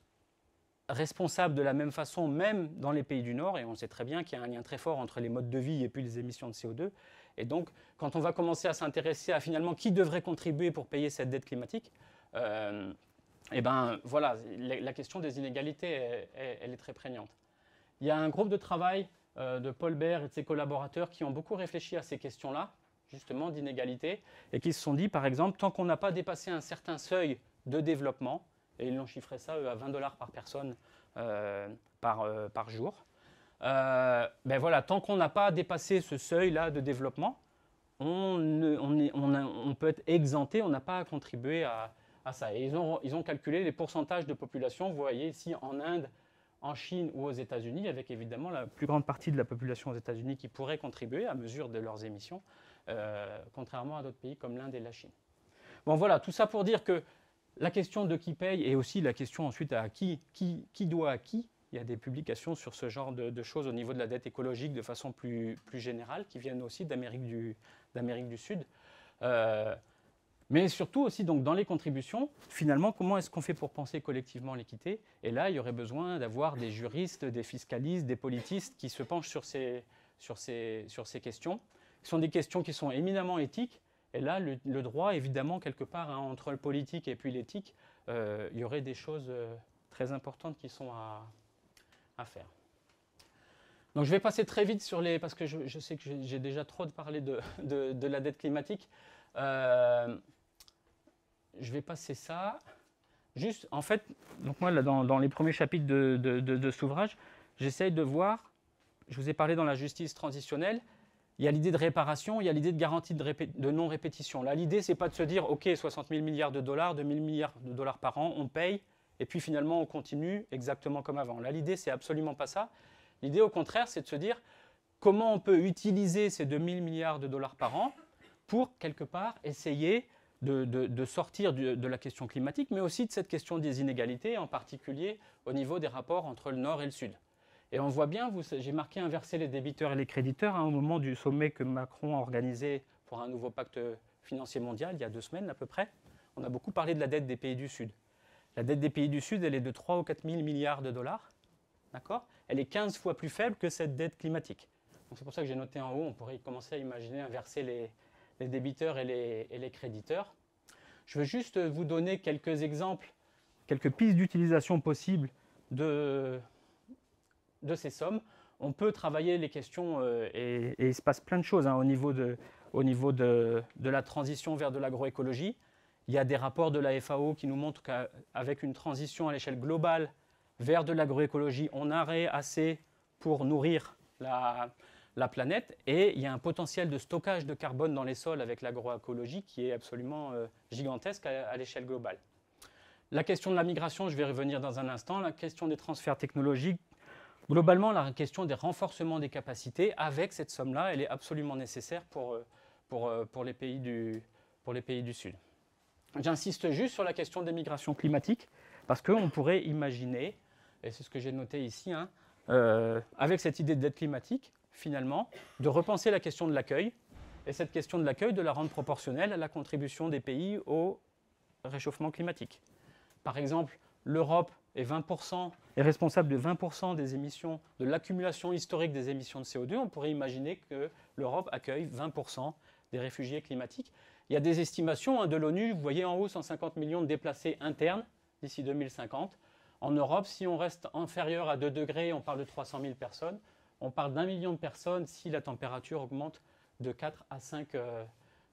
Speaker 1: responsables de la même façon, même dans les pays du Nord, et on sait très bien qu'il y a un lien très fort entre les modes de vie et puis les émissions de CO2. Et donc, quand on va commencer à s'intéresser à finalement qui devrait contribuer pour payer cette dette climatique, euh, eh ben, voilà, la, question des inégalités, est, elle est très prégnante. Il y a un groupe de travail euh, de Paul Baer et de ses collaborateurs qui ont beaucoup réfléchi à ces questions-là, justement d'inégalités, et qui se sont dit, par exemple, tant qu'on n'a pas dépassé un certain seuil de développement, et ils l'ont chiffré ça eux, à 20 dollars par personne euh, par jour, euh, ben voilà, tant qu'on n'a pas dépassé ce seuil-là de développement, on, peut être exempté, on n'a pas à contribuer à, ça. Et ils ont, ils ont, calculé les pourcentages de population, vous voyez ici en Inde, en Chine ou aux États-Unis, avec évidemment la plus grande partie de la population aux États-Unis qui pourrait contribuer à mesure de leurs émissions, euh, contrairement à d'autres pays comme l'Inde et la Chine. Bon voilà, tout ça pour dire que la question de qui paye et aussi la question ensuite à qui, qui, qui doit à qui, il y a des publications sur ce genre de, choses au niveau de la dette écologique de façon plus, plus générale, qui viennent aussi d'Amérique du, du, Sud. Euh, mais surtout aussi, donc, dans les contributions, finalement, comment est-ce qu'on fait pour penser collectivement l'équité Et là, il y aurait besoin d'avoir des juristes, des fiscalistes, des politistes qui se penchent sur ces, sur ces, sur ces questions. Ce sont des questions qui sont éminemment éthiques. Et là, le, droit, évidemment, quelque part, hein, entre le politique et puis l'éthique, euh, il y aurait des choses euh, très importantes qui sont à, à faire. Donc je vais passer très vite sur les... parce que je, sais que j'ai déjà trop de parler de, de, la dette climatique. Euh, je vais passer ça. Juste, en fait, donc moi, là, dans, dans les premiers chapitres de, de cet ouvrage, j'essaye de voir, je vous ai parlé dans la justice transitionnelle, il y a l'idée de réparation, il y a l'idée de garantie de, de non-répétition. Là, l'idée, c'est pas de se dire, OK, 60 000 milliards de dollars, 2 000 milliards de dollars par an, on paye, et puis finalement on continue exactement comme avant. Là, l'idée, c'est absolument pas ça. L'idée, au contraire, c'est de se dire comment on peut utiliser ces 000 milliards de dollars par an pour, quelque part, essayer de, sortir de la question climatique, mais aussi de cette question des inégalités, en particulier au niveau des rapports entre le Nord et le Sud. Et on voit bien, j'ai marqué inverser les débiteurs et les créditeurs à hein, au moment du sommet que Macron a organisé pour un nouveau pacte financier mondial, il y a deux semaines à peu près. On a beaucoup parlé de la dette des pays du Sud. La dette des pays du Sud, elle est de 3 ou 4 000 milliards de dollars. D'accord Elle est 15 fois plus faible que cette dette climatique. c'est pour ça que j'ai noté en haut, on pourrait commencer à imaginer inverser les, débiteurs et les, créditeurs. Je veux juste vous donner quelques exemples, quelques pistes d'utilisation possibles de, ces sommes. On peut travailler les questions euh, et, il se passe plein de choses hein, au niveau, de la transition vers de l'agroécologie. Il y a des rapports de la FAO qui nous montrent qu'avec une transition à l'échelle globale vers de l'agroécologie, on aurait assez pour nourrir la, planète. Et il y a un potentiel de stockage de carbone dans les sols avec l'agroécologie qui est absolument euh, gigantesque à, l'échelle globale. La question de la migration, je vais revenir dans un instant. La question des transferts technologiques, globalement, la question des renforcements des capacités, avec cette somme-là, elle est absolument nécessaire pour, euh, pour, euh, pour, les, pays du, pour les pays du Sud. J'insiste juste sur la question des migrations climatiques, parce qu'on pourrait imaginer, et c'est ce que j'ai noté ici, hein, euh, avec cette idée de climatique, finalement, de repenser la question de l'accueil, et cette question de l'accueil, de la rendre proportionnelle à la contribution des pays au réchauffement climatique. Par exemple, l'Europe est, est responsable de 20% des émissions, de l'accumulation historique des émissions de CO2. On pourrait imaginer que l'Europe accueille 20% des réfugiés climatiques. Il y a des estimations hein, de l'ONU, vous voyez en haut 150 millions de déplacés internes d'ici 2050. En Europe, si on reste inférieur à 2 degrés, on parle de 300 000 personnes. On parle d'un million de personnes si la température augmente de 4 à 5, euh,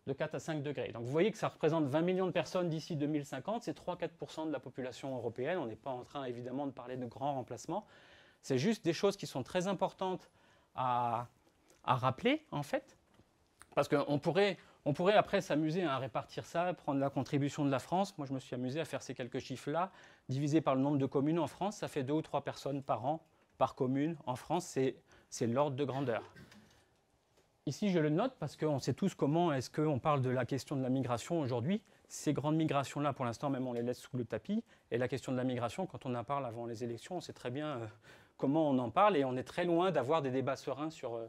Speaker 1: de 4 à 5 degrés. Donc vous voyez que ça représente 20 millions de personnes d'ici 2050, c'est 3-4% de la population européenne. On n'est pas en train évidemment de parler de grands remplacements. C'est juste des choses qui sont très importantes à, à rappeler en fait. Parce qu'on pourrait, on pourrait après s'amuser à répartir ça, prendre la contribution de la France. Moi, je me suis amusé à faire ces quelques chiffres-là, divisé par le nombre de communes en France, ça fait deux ou trois personnes par an, par commune. En France, c'est l'ordre de grandeur. Ici, je le note parce qu'on sait tous comment est-ce qu'on parle de la question de la migration aujourd'hui. Ces grandes migrations-là, pour l'instant, même on les laisse sous le tapis. Et la question de la migration, quand on en parle avant les élections, on sait très bien euh, comment on en parle et on est très loin d'avoir des débats sereins sur, euh,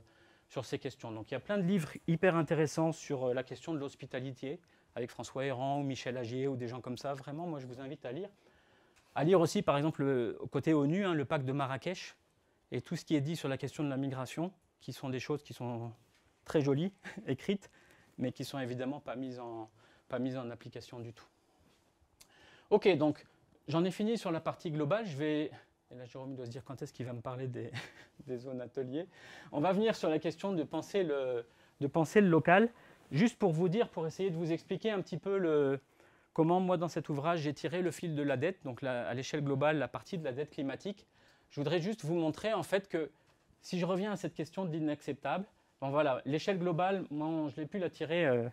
Speaker 1: sur ces questions. Donc il y a plein de livres hyper intéressants sur euh, la question de l'hospitalité, avec François Héran ou Michel Agier ou des gens comme ça. Vraiment, moi je vous invite à lire. À lire aussi, par exemple, côté ONU, hein, le pacte de Marrakech et tout ce qui est dit sur la question de la migration, qui sont des choses qui sont très jolies, [LAUGHS] écrites, mais qui sont évidemment pas mises en, pas mises en application du tout. Ok, donc j'en ai fini sur la partie globale. Je vais et là, Jérôme doit se dire quand est-ce qu'il va me parler des, [LAUGHS] zones ateliers. On va venir sur la question de penser, le, de le local, juste pour vous dire, pour essayer de vous expliquer un petit peu le, comment, moi, dans cet ouvrage, j'ai tiré le fil de la dette, donc à l'échelle globale, la partie de la dette climatique. Je voudrais juste vous montrer, en fait, que si je reviens à cette question de l'inacceptable, voilà, l'échelle globale, moi, je l'ai pu la tirer, euh,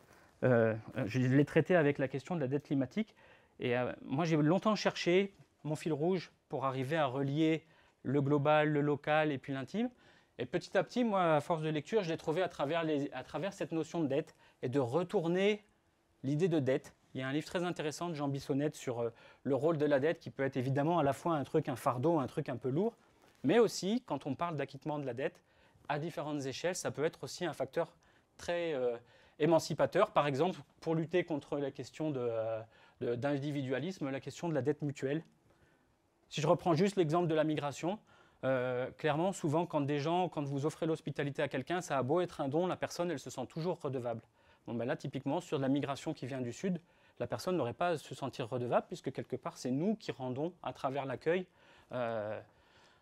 Speaker 1: euh, je l'ai traité avec la question de la dette climatique. Et euh, moi, j'ai longtemps cherché mon fil rouge pour arriver à relier le global, le local et puis l'intime. Et petit à petit, moi, à force de lecture, je l'ai trouvé à travers, cette notion de dette et de retourner l'idée de dette. Il y a un livre très intéressant de Jean Bissonnette sur euh, le rôle de la dette qui peut être évidemment à la fois un truc, un fardeau, un truc un peu lourd, mais aussi quand on parle d'acquittement de la dette, à différentes échelles, ça peut être aussi un facteur très euh, émancipateur. Par exemple, pour lutter contre la question euh, d'individualisme, la question de la dette mutuelle si je reprends juste l'exemple de la migration, euh, clairement, souvent, quand des gens, quand vous offrez l'hospitalité à quelqu'un, ça a beau être un don, la personne, elle se sent toujours redevable. Bon, ben là, typiquement, sur de la migration qui vient du Sud, la personne n'aurait pas à se sentir redevable, puisque quelque part, c'est nous qui rendons à travers l'accueil. Euh,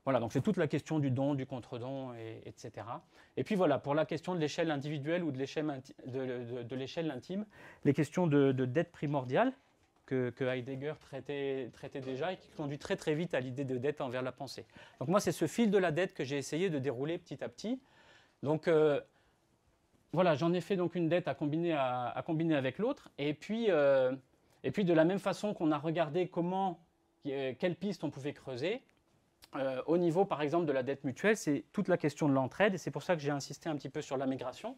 Speaker 1: voilà, donc c'est toute la question du don, du contre-don, et, etc. Et puis voilà, pour la question de l'échelle individuelle ou de l'échelle, de, intime, les questions de, dette primordiale, que, Heidegger traitait, déjà et qui conduit très très vite à l'idée de dette envers la pensée. Donc moi, c'est ce fil de la dette que j'ai essayé de dérouler petit à petit. Donc euh, voilà, j'en ai fait donc une dette à combiner, à, combiner avec l'autre. Et, puis, euh, et puis de la même façon qu'on a regardé comment, euh, quelles pistes on pouvait creuser, euh, au niveau par exemple de la dette mutuelle, c'est toute la question de l'entraide. Et c'est pour ça que j'ai insisté un petit peu sur la migration.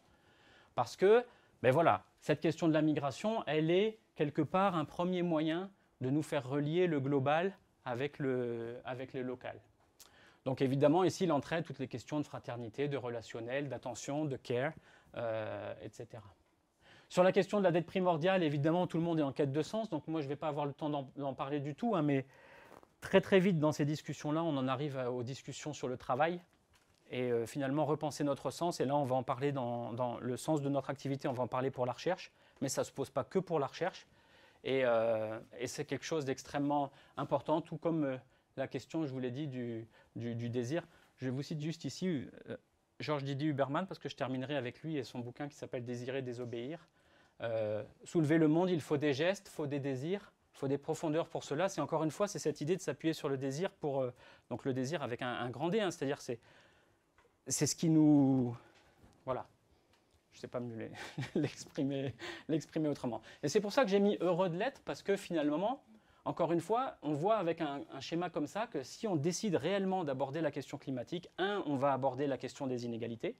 Speaker 1: Parce que, ben voilà, cette question de la migration, elle est quelque part un premier moyen de nous faire relier le global avec le, avec le local. Donc évidemment, ici, il entraîne toutes les questions de fraternité, de relationnel, d'attention, de care, euh, etc. Sur la question de la dette primordiale, évidemment, tout le monde est en quête de sens, donc moi, je ne vais pas avoir le temps d'en parler du tout, hein, mais très très vite dans ces discussions-là, on en arrive aux discussions sur le travail et euh, finalement repenser notre sens. Et là, on va en parler dans, dans, le sens de notre activité, on va en parler pour la recherche, mais ça ne se pose pas que pour la recherche. Et, euh, c'est quelque chose d'extrêmement important, tout comme euh, la question, je vous l'ai dit, du, désir. Je vous cite juste ici euh, Georges Didier Huberman, parce que je terminerai avec lui et son bouquin qui s'appelle Désirer, désobéir. soulever le monde, il faut des gestes, il faut des désirs, il faut des profondeurs pour cela. C'est encore une fois, c'est cette idée de s'appuyer sur le désir pour. donc le désir avec un, grand D, hein. c'est-à-dire c'est ce qui nous. Voilà, je ne sais pas mieux [LAUGHS] l'exprimer autrement. Et c'est pour ça que j'ai mis heureux de l'être, parce que finalement, encore une fois, on voit avec un, schéma comme ça que si on décide réellement d'aborder la question climatique, un, on va aborder la question des inégalités,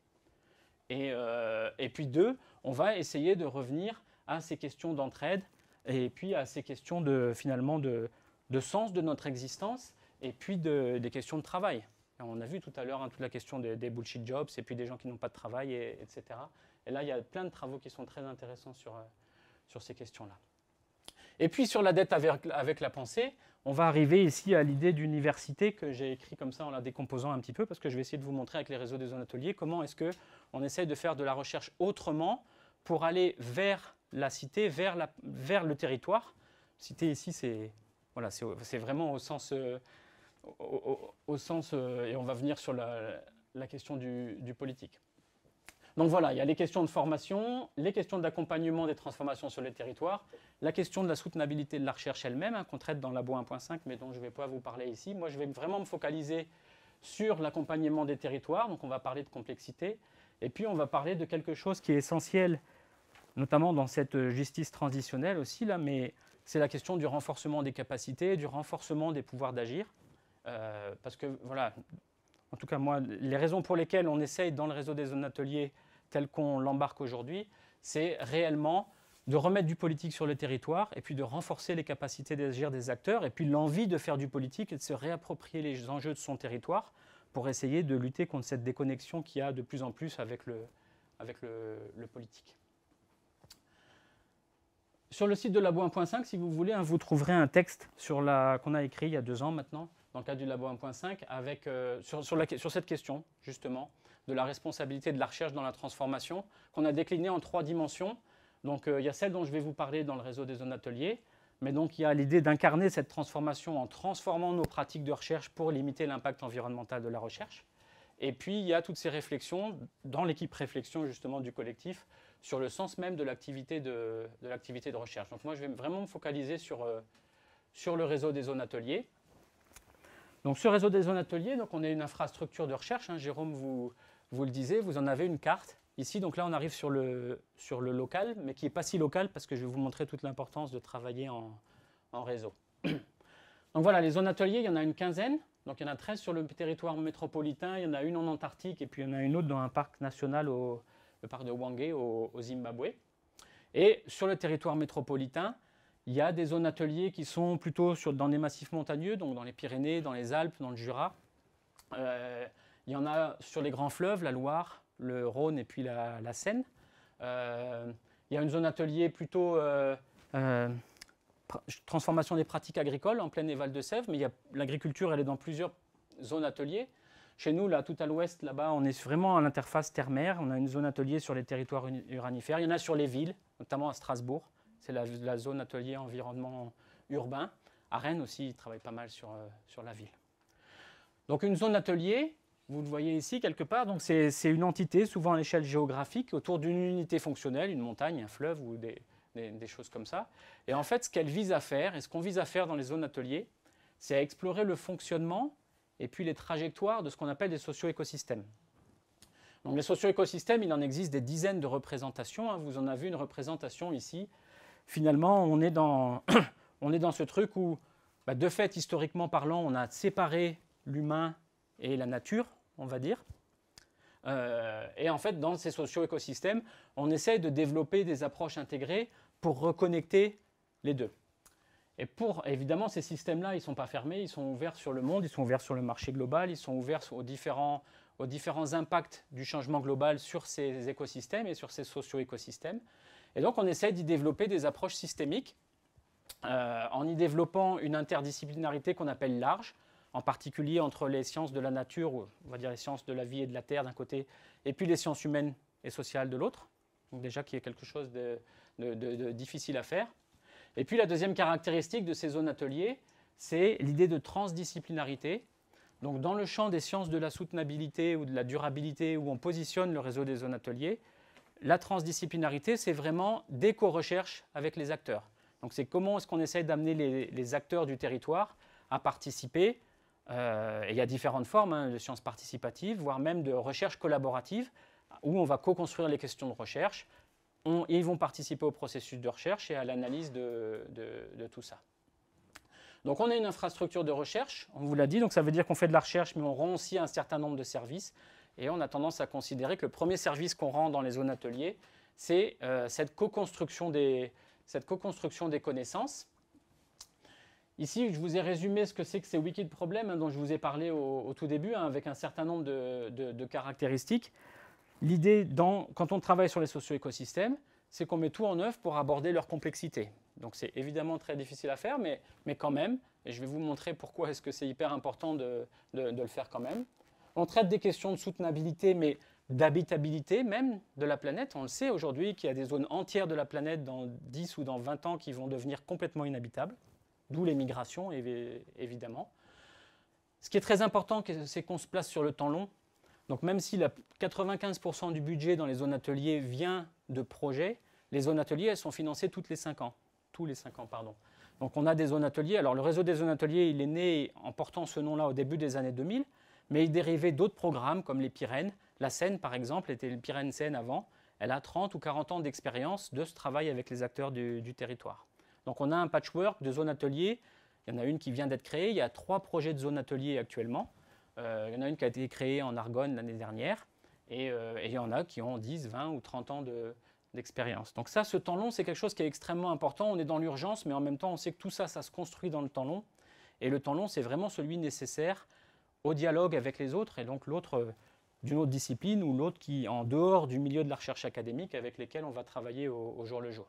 Speaker 1: et, euh, puis deux, on va essayer de revenir à ces questions d'entraide, et puis à ces questions de, finalement de, sens de notre existence, et puis des questions de travail. On a vu tout à l'heure hein, toute la question des, bullshit jobs et puis des gens qui n'ont pas de travail, etc. Et là, il y a plein de travaux qui sont très intéressants sur, euh, ces questions-là. Et puis sur la dette avec, la pensée, on va arriver ici à l'idée d'université que j'ai écrit comme ça en la décomposant un petit peu, parce que je vais essayer de vous montrer avec les réseaux des zones ateliers comment est-ce qu'on essaye de faire de la recherche autrement pour aller vers la cité, vers, le territoire. Cité ici, c'est vraiment au sens, euh, au, sens euh, et on va venir sur la, question du politique. Donc voilà, il y a les questions de formation, les questions d'accompagnement des transformations sur les territoires, la question de la soutenabilité de la recherche elle-même, hein, qu'on traite dans Labo 1.5, mais dont je ne vais pas vous parler ici. Moi, je vais vraiment me focaliser sur l'accompagnement des territoires, donc on va parler de complexité, et puis on va parler de quelque chose qui est essentiel, notamment dans cette euh, justice transitionnelle aussi, là, mais c'est la question du renforcement des capacités, du renforcement des pouvoirs d'agir. Euh, parce que voilà, en tout cas moi, les raisons pour lesquelles on essaye dans le réseau des zones ateliers tel qu'on l'embarque aujourd'hui, c'est réellement de remettre du politique sur le territoire et puis de renforcer les capacités d'agir des acteurs et puis l'envie de faire du politique et de se réapproprier les enjeux de son territoire pour essayer de lutter contre cette déconnexion qu'il y a de plus en plus avec le, avec le, politique. Sur le site de Labo 1.5, si vous voulez, hein, vous trouverez un texte qu'on a écrit il y a deux ans maintenant dans le cadre du Labo 1.5, avec, euh, sur, cette question, justement, de la responsabilité de la recherche dans la transformation, qu'on a déclinée en trois dimensions. Donc, euh, il y a celle dont je vais vous parler dans le réseau des zones ateliers, mais donc il y a l'idée d'incarner cette transformation en transformant nos pratiques de recherche pour limiter l'impact environnemental de la recherche. Et puis, il y a toutes ces réflexions, dans l'équipe réflexion, justement, du collectif, sur le sens même de l'activité de, de recherche. Donc, moi, je vais vraiment me focaliser sur, euh, sur le réseau des zones ateliers, donc ce réseau des zones ateliers, donc on est une infrastructure de recherche, hein. Jérôme vous, le disait, vous en avez une carte ici. Donc là on arrive sur le, local, mais qui n'est pas si local parce que je vais vous montrer toute l'importance de travailler en, réseau. [CLEARS THROAT] donc voilà, les zones ateliers, il y en a une quinzaine. Donc il y en a 13 sur le territoire métropolitain, il y en a une en Antarctique et puis il y en a une autre dans un parc national, au, le parc de Wangé au Zimbabwe. Et sur le territoire métropolitain, il y a des zones ateliers qui sont plutôt sur, dans des massifs montagneux, donc dans les Pyrénées, dans les Alpes, dans le Jura. Euh, il y en a sur les grands fleuves, la Loire, le Rhône et puis la, Seine. Euh, il y a une zone atelier plutôt euh, transformation des pratiques agricoles en pleine et Val-de-Sèvres, mais l'agriculture, elle est dans plusieurs zones ateliers. Chez nous, là, tout à l'ouest, là-bas, on est vraiment à l'interface terre-mer. On a une zone atelier sur les territoires uranifères. Il y en a sur les villes, notamment à Strasbourg c'est la, zone atelier environnement urbain. À Rennes aussi, ils travaillent pas mal euh, sur, la ville. Donc une zone atelier, vous le voyez ici quelque part, donc c'est une entité, souvent à l'échelle géographique, autour d'une unité fonctionnelle, une montagne, un fleuve ou des, choses comme ça. Et en fait, ce qu'elle vise à faire, et ce qu'on vise à faire dans les zones ateliers, c'est à explorer le fonctionnement et puis les trajectoires de ce qu'on appelle des socio-écosystèmes. Donc les socio-écosystèmes, il en existe des dizaines de représentations. Hein. Vous en avez une représentation ici finalement, on est dans, [CLEARS THROAT] on est dans ce truc où, bah, de fait, historiquement parlant, on a séparé l'humain et la nature, on va dire. Euh, et en fait, dans ces socio-écosystèmes, on essaie de développer des approches intégrées pour reconnecter les deux. Et pour, évidemment, ces systèmes-là, ils ne sont pas fermés, ils sont ouverts sur le monde, ils sont ouverts sur le marché global, ils sont ouverts aux différents, aux différents impacts du changement global sur ces écosystèmes et sur ces socio-écosystèmes. Et donc on essaie d'y développer des approches systémiques euh, en y développant une interdisciplinarité qu'on appelle large, en particulier entre les sciences de la nature, on va dire les sciences de la vie et de la terre d'un côté, et puis les sciences humaines et sociales de l'autre. déjà qui est quelque chose de, difficile à faire. Et puis la deuxième caractéristique de ces zones ateliers, c'est l'idée de transdisciplinarité. Donc dans le champ des sciences de la soutenabilité ou de la durabilité où on positionne le réseau des zones ateliers, la transdisciplinarité, c'est vraiment des co-recherches avec les acteurs. Donc c'est comment est-ce qu'on essaye d'amener les, acteurs du territoire à participer. Euh, il y a différentes formes hein, de sciences participatives, voire même de recherche collaborative, où on va co-construire les questions de recherche. On, ils vont participer au processus de recherche et à l'analyse de, de tout ça. Donc on a une infrastructure de recherche, on vous l'a dit, donc ça veut dire qu'on fait de la recherche, mais on rend aussi un certain nombre de services. Et on a tendance à considérer que le premier service qu'on rend dans les zones ateliers, c'est euh, cette co-construction des, connaissances. Ici, je vous ai résumé ce que c'est que ces wiki de problèmes hein, dont je vous ai parlé au, tout début, hein, avec un certain nombre de, caractéristiques. L'idée, quand on travaille sur les socio-écosystèmes, c'est qu'on met tout en œuvre pour aborder leur complexité. Donc c'est évidemment très difficile à faire, mais, quand même, et je vais vous montrer pourquoi est-ce que c'est hyper important de, le faire quand même. On traite des questions de soutenabilité, mais d'habitabilité même de la planète. On le sait aujourd'hui qu'il y a des zones entières de la planète dans 10 ou dans 20 ans qui vont devenir complètement inhabitables, d'où les migrations évidemment. Ce qui est très important, c'est qu'on se place sur le temps long. Donc même si la 95% du budget dans les zones ateliers vient de projets, les zones ateliers, elles sont financées toutes les 5 ans. Tous les 5 ans, pardon. Donc on a des zones ateliers. Alors le réseau des zones ateliers, il est né en portant ce nom-là au début des années 2000 mais il dérivait d'autres programmes comme les Pyrénées. La Seine, par exemple, était le Pyrénées-Seine avant. Elle a 30 ou 40 ans d'expérience de ce travail avec les acteurs du, territoire. Donc on a un patchwork de zones ateliers. Il y en a une qui vient d'être créée. Il y a trois projets de zones ateliers actuellement. Euh, il y en a une qui a été créée en Argonne l'année dernière. Et, euh, il y en a qui ont 10, 20 ou 30 ans d'expérience. Donc ça, ce temps long, c'est quelque chose qui est extrêmement important. On est dans l'urgence, mais en même temps, on sait que tout ça, ça se construit dans le temps long. Et le temps long, c'est vraiment celui nécessaire au dialogue avec les autres, et donc l'autre euh, d'une autre discipline ou l'autre qui en dehors du milieu de la recherche académique avec lesquels on va travailler au, jour le jour.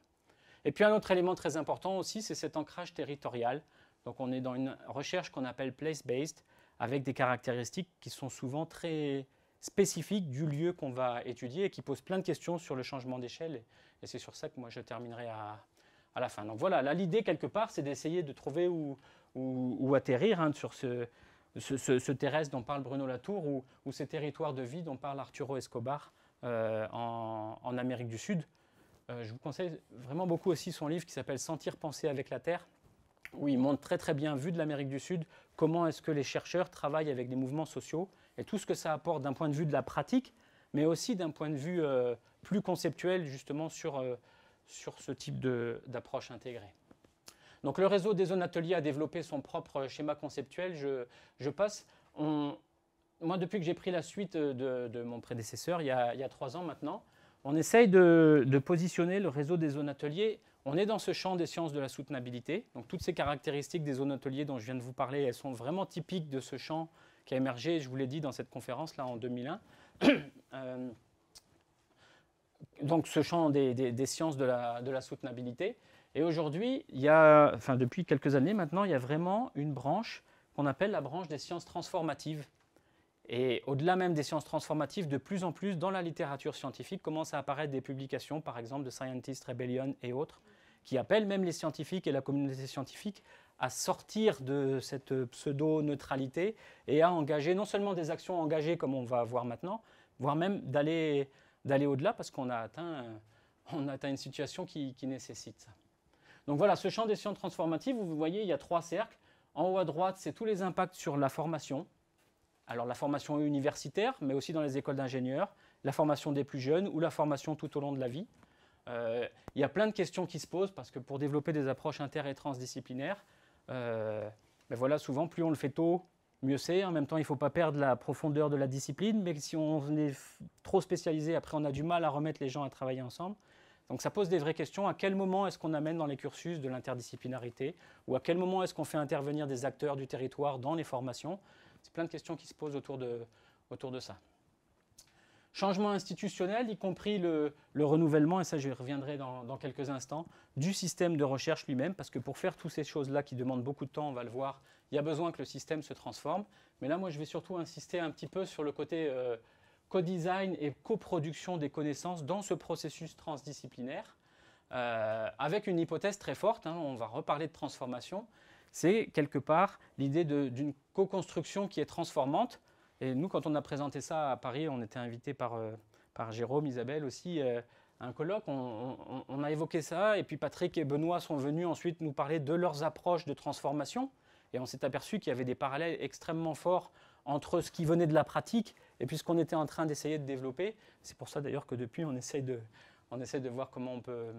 Speaker 1: Et puis un autre élément très important aussi, c'est cet ancrage territorial. Donc on est dans une recherche qu'on appelle place-based, avec des caractéristiques qui sont souvent très spécifiques du lieu qu'on va étudier et qui posent plein de questions sur le changement d'échelle. Et c'est sur ça que moi je terminerai à, à la fin. Donc voilà, là l'idée quelque part, c'est d'essayer de trouver où, où, atterrir hein, sur ce, ce, ce, terrestre dont parle Bruno Latour ou, ces territoires de vie dont parle Arturo Escobar euh, en, Amérique du Sud. Euh, je vous conseille vraiment beaucoup aussi son livre qui s'appelle Sentir, penser avec la Terre, où il montre très très bien, vu de l'Amérique du Sud, comment est-ce que les chercheurs travaillent avec des mouvements sociaux et tout ce que ça apporte d'un point de vue de la pratique, mais aussi d'un point de vue euh, plus conceptuel justement sur, sur ce type d'approche intégrée. Donc le réseau des zones ateliers a développé son propre schéma conceptuel. Je, passe. moi, depuis que j'ai pris la suite de, mon prédécesseur, il y, a, trois ans maintenant, on essaye de, positionner le réseau des zones ateliers. On est dans ce champ des sciences de la soutenabilité. Donc toutes ces caractéristiques des zones ateliers dont je viens de vous parler, elles sont vraiment typiques de ce champ qui a émergé, je vous l'ai dit, dans cette conférence là en 2001. [COUGHS] Euh, donc ce champ des, sciences de la soutenabilité. Et aujourd'hui, il y enfin depuis quelques années maintenant, il y a vraiment une branche qu'on appelle la branche des sciences transformatives. Et au-delà même des sciences transformatives, de plus en plus dans la littérature scientifique commencent à apparaître des publications, par exemple de Scientist Rebellion et autres, qui appellent même les scientifiques et la communauté scientifique à sortir de cette pseudo-neutralité et à engager non seulement des actions engagées comme on va voir maintenant, voire même d'aller au-delà parce qu'on a atteint, une situation qui, qui nécessite ça. Donc voilà, ce champ des sciences transformatives, vous voyez, il y a trois cercles. En haut à droite, c'est tous les impacts sur la formation. Alors la formation universitaire, mais aussi dans les écoles d'ingénieurs, la formation des plus jeunes ou la formation tout au long de la vie. Euh, il y a plein de questions qui se posent parce que pour développer des approches inter- et transdisciplinaires, euh, ben voilà, souvent, plus on le fait tôt, mieux c'est. En même temps, il ne faut pas perdre la profondeur de la discipline, mais si on est trop spécialisé, après, on a du mal à remettre les gens à travailler ensemble. Donc ça pose des vraies questions. À quel moment est-ce qu'on amène dans les cursus de l'interdisciplinarité Ou à quel moment est-ce qu'on fait intervenir des acteurs du territoire dans les formations C'est plein de questions qui se posent autour de, autour de ça. Changement institutionnel, y compris le, renouvellement, et ça je reviendrai dans, quelques instants, du système de recherche lui-même, parce que pour faire toutes ces choses-là qui demandent beaucoup de temps, on va le voir, il y a besoin que le système se transforme. Mais là, moi, je vais surtout insister un petit peu sur le côté euh, co-design et coproduction des connaissances dans ce processus transdisciplinaire, euh, avec une hypothèse très forte, hein, on va reparler de transformation, c'est quelque part l'idée d'une co-construction qui est transformante. Et nous, quand on a présenté ça à Paris, on était invité par, euh, par Jérôme, Isabelle aussi, à euh, un colloque, on, a évoqué ça, et puis Patrick et Benoît sont venus ensuite nous parler de leurs approches de transformation, et on s'est aperçu qu'il y avait des parallèles extrêmement forts entre ce qui venait de la pratique et puis ce qu'on était en train d'essayer de développer. C'est pour ça d'ailleurs que depuis, on essaie de, on essaie de voir comment on, peut,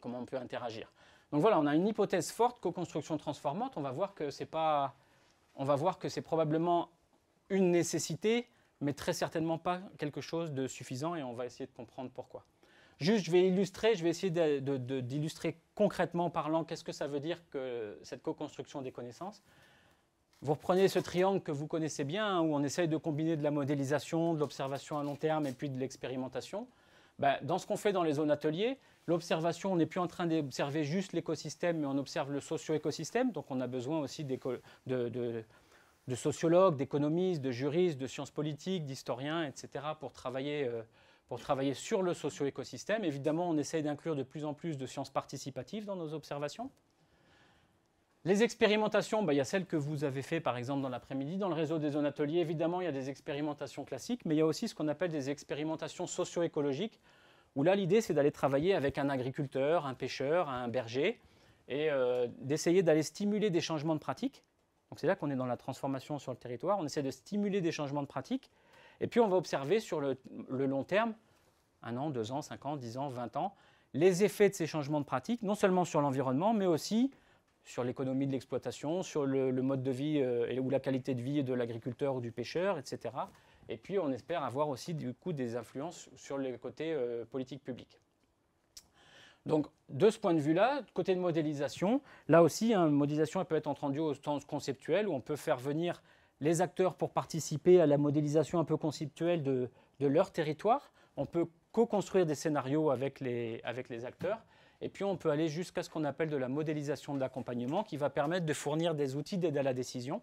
Speaker 1: comment on peut interagir. Donc voilà, on a une hypothèse forte, co-construction transformante. On va voir que c'est pas, on va voir que c'est probablement une nécessité, mais très certainement pas quelque chose de suffisant, et on va essayer de comprendre pourquoi. Juste, je vais illustrer, je vais essayer d'illustrer concrètement parlant qu'est-ce que ça veut dire que cette co-construction des connaissances. Vous reprenez ce triangle que vous connaissez bien, hein, où on essaye de combiner de la modélisation, de l'observation à long terme et puis de l'expérimentation. Ben, dans ce qu'on fait dans les zones ateliers, l'observation, on n'est plus en train d'observer juste l'écosystème, mais on observe le socio-écosystème. Donc on a besoin aussi de, sociologues, d'économistes, de juristes, de sciences politiques, d'historiens, etc. pour travailler, euh, pour travailler sur le socio-écosystème. Évidemment, on essaye d'inclure de plus en plus de sciences participatives dans nos observations. Les expérimentations, bah, il y a celles que vous avez faites, par exemple dans l'après-midi, dans le réseau des zones ateliers. Évidemment, il y a des expérimentations classiques, mais il y a aussi ce qu'on appelle des expérimentations socio-écologiques, où là, l'idée, c'est d'aller travailler avec un agriculteur, un pêcheur, un berger, et euh, d'essayer d'aller stimuler des changements de pratiques. Donc c'est là qu'on est dans la transformation sur le territoire. On essaie de stimuler des changements de pratiques, et puis on va observer sur le, le long terme, un an, deux ans, cinq ans, dix ans, vingt ans, les effets de ces changements de pratiques, non seulement sur l'environnement, mais aussi sur l'économie de l'exploitation, sur le, mode de vie euh, ou la qualité de vie de l'agriculteur ou du pêcheur, etc. Et puis on espère avoir aussi du coup des influences sur les côtés euh, politiques publics. Donc de ce point de vue-là, côté de modélisation, là aussi, hein, une modélisation peut être entendue au sens conceptuel où on peut faire venir les acteurs pour participer à la modélisation un peu conceptuelle de, de leur territoire. On peut co-construire des scénarios avec les acteurs. Et puis on peut aller jusqu'à ce qu'on appelle de la modélisation de l'accompagnement qui va permettre de fournir des outils d'aide à la décision.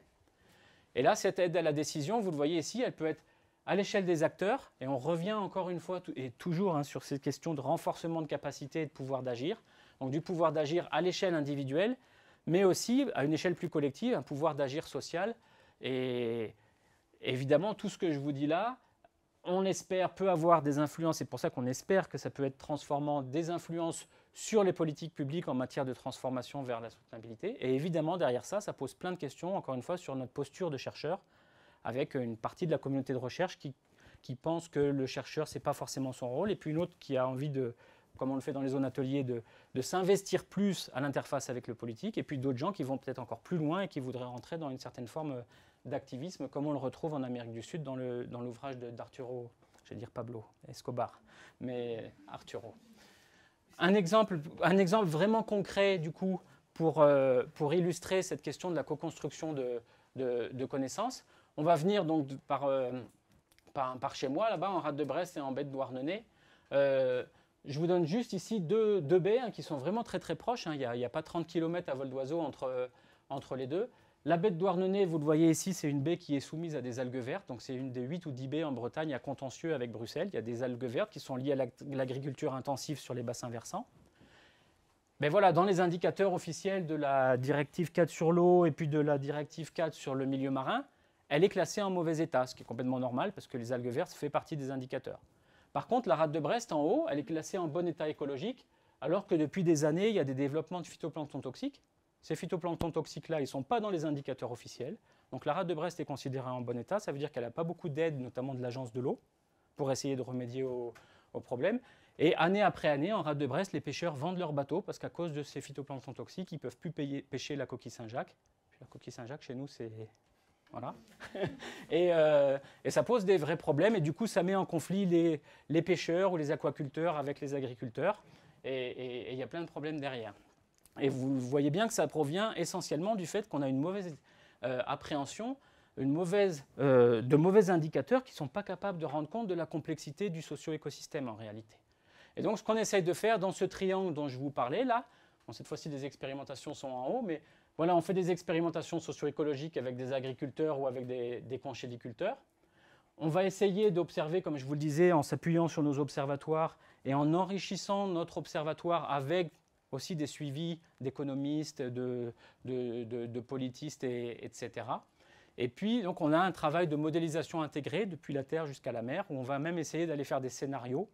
Speaker 1: Et là, cette aide à la décision, vous le voyez ici, elle peut être à l'échelle des acteurs, et on revient encore une fois et toujours hein, sur ces questions de renforcement de capacité et de pouvoir d'agir. Donc du pouvoir d'agir à l'échelle individuelle, mais aussi à une échelle plus collective, un pouvoir d'agir social. Et évidemment, tout ce que je vous dis là, on espère peut avoir des influences, c'est pour ça qu'on espère que ça peut être transformant, des influences sur les politiques publiques en matière de transformation vers la soutenabilité. Et évidemment, derrière ça, ça pose plein de questions, encore une fois, sur notre posture de chercheur, avec une partie de la communauté de recherche qui, pense que le chercheur, ce n'est pas forcément son rôle, et puis une autre qui a envie de, comme on le fait dans les zones ateliers, de, s'investir plus à l'interface avec le politique, et puis d'autres gens qui vont peut-être encore plus loin et qui voudraient rentrer dans une certaine forme d'activisme, comme on le retrouve en Amérique du Sud dans l'ouvrage d'Arturo, je vais dire Pablo Escobar, mais Arturo. Un exemple, un exemple vraiment concret, du coup, pour, euh, pour illustrer cette question de la co-construction de, de, connaissances, on va venir donc euh, par, par, chez moi, là-bas, en rade de Brest et en de douarnenez. Euh, je vous donne juste ici deux, deux baies hein, qui sont vraiment très très proches. Hein. Il n'y a, pas 30 km à vol d'oiseau entre, euh, entre les deux. La baie de Douarnenez, vous le voyez ici, c'est une baie qui est soumise à des algues vertes. Donc c'est une des 8 ou 10 baies en Bretagne à contentieux avec Bruxelles. Il y a des algues vertes qui sont liées à l'agriculture intensive sur les bassins versants. Mais voilà, dans les indicateurs officiels de la directive 4 sur l'eau et puis de la directive 4 sur le milieu marin, elle est classée en mauvais état, ce qui est complètement normal parce que les algues vertes font partie des indicateurs. Par contre, la rade de Brest en haut, elle est classée en bon état écologique, alors que depuis des années, il y a des développements de phytoplancton toxiques ces phytoplanctons toxiques-là, ils ne sont pas dans les indicateurs officiels. Donc la rade de Brest est considérée en bon état. Ça veut dire qu'elle n'a pas beaucoup d'aide, notamment de l'agence de l'eau, pour essayer de remédier au, au, problème. Et année après année, en rade de Brest, les pêcheurs vendent leurs bateaux parce qu'à cause de ces phytoplanctons toxiques, ils ne peuvent plus pêcher la coquille Saint-Jacques. La coquille Saint-Jacques, chez nous, c'est voilà. [LAUGHS] Euh, et, ça pose des vrais problèmes. Et du coup, ça met en conflit les, les pêcheurs ou les aquaculteurs avec les agriculteurs. Et il y a plein de problèmes derrière. Et vous voyez bien que ça provient essentiellement du fait qu'on a une mauvaise euh, appréhension, une mauvaise, euh, de mauvais indicateurs qui ne sont pas capables de rendre compte de la complexité du socio-écosystème en réalité. Et donc ce qu'on essaye de faire dans ce triangle dont je vous parlais là, cette fois-ci les expérimentations sont en haut, mais voilà, on fait des expérimentations socio-écologiques avec des agriculteurs ou avec des, des conchéliculteurs. On va essayer d'observer, comme je vous le disais, en s'appuyant sur nos observatoires et en enrichissant notre observatoire avec aussi des suivis d'économistes, de, politistes, etc. Et puis, donc, on a un travail de modélisation intégrée depuis la terre jusqu'à la mer, où on va même essayer d'aller faire des scénarios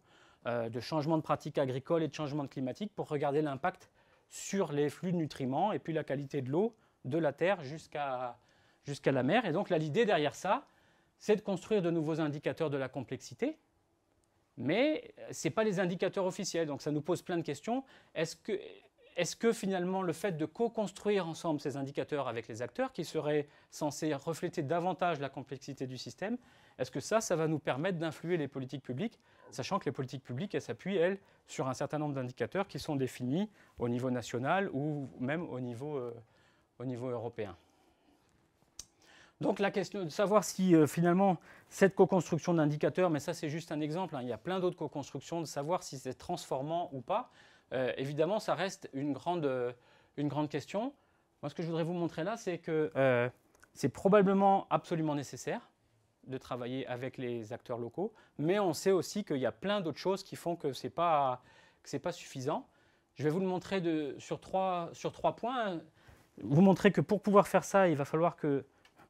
Speaker 1: euh, de changement de pratiques agricoles et de changement climatique pour regarder l'impact sur les flux de nutriments et puis la qualité de l'eau de la terre jusqu'à la mer. Et donc, l'idée derrière ça, c'est de construire de nouveaux indicateurs de la complexité mais euh, ce n'est pas les indicateurs officiels, donc ça nous pose plein de questions. Est-ce que, finalement le fait de co-construire ensemble ces indicateurs avec les acteurs, qui seraient censés refléter davantage la complexité du système, est-ce que ça, ça va nous permettre d'influer les politiques publiques, sachant que les politiques publiques, elles s'appuient, elles, sur un certain nombre d'indicateurs qui sont définis au niveau national ou même au niveau euh, européen donc la question de savoir si euh, finalement cette co-construction d'indicateurs, mais ça c'est juste un exemple, hein, il y a plein d'autres co-constructions, de savoir si c'est transformant ou pas, euh, évidemment ça reste une grande, euh, une grande question. Moi ce que je voudrais vous montrer là, c'est que c'est probablement absolument nécessaire de travailler avec les acteurs locaux, mais on sait aussi qu'il y a plein d'autres choses qui font que ce n'est pas, que pas suffisant. Je vais vous le montrer de, sur, trois, sur trois points. Vous montrer que pour pouvoir faire ça, il va falloir que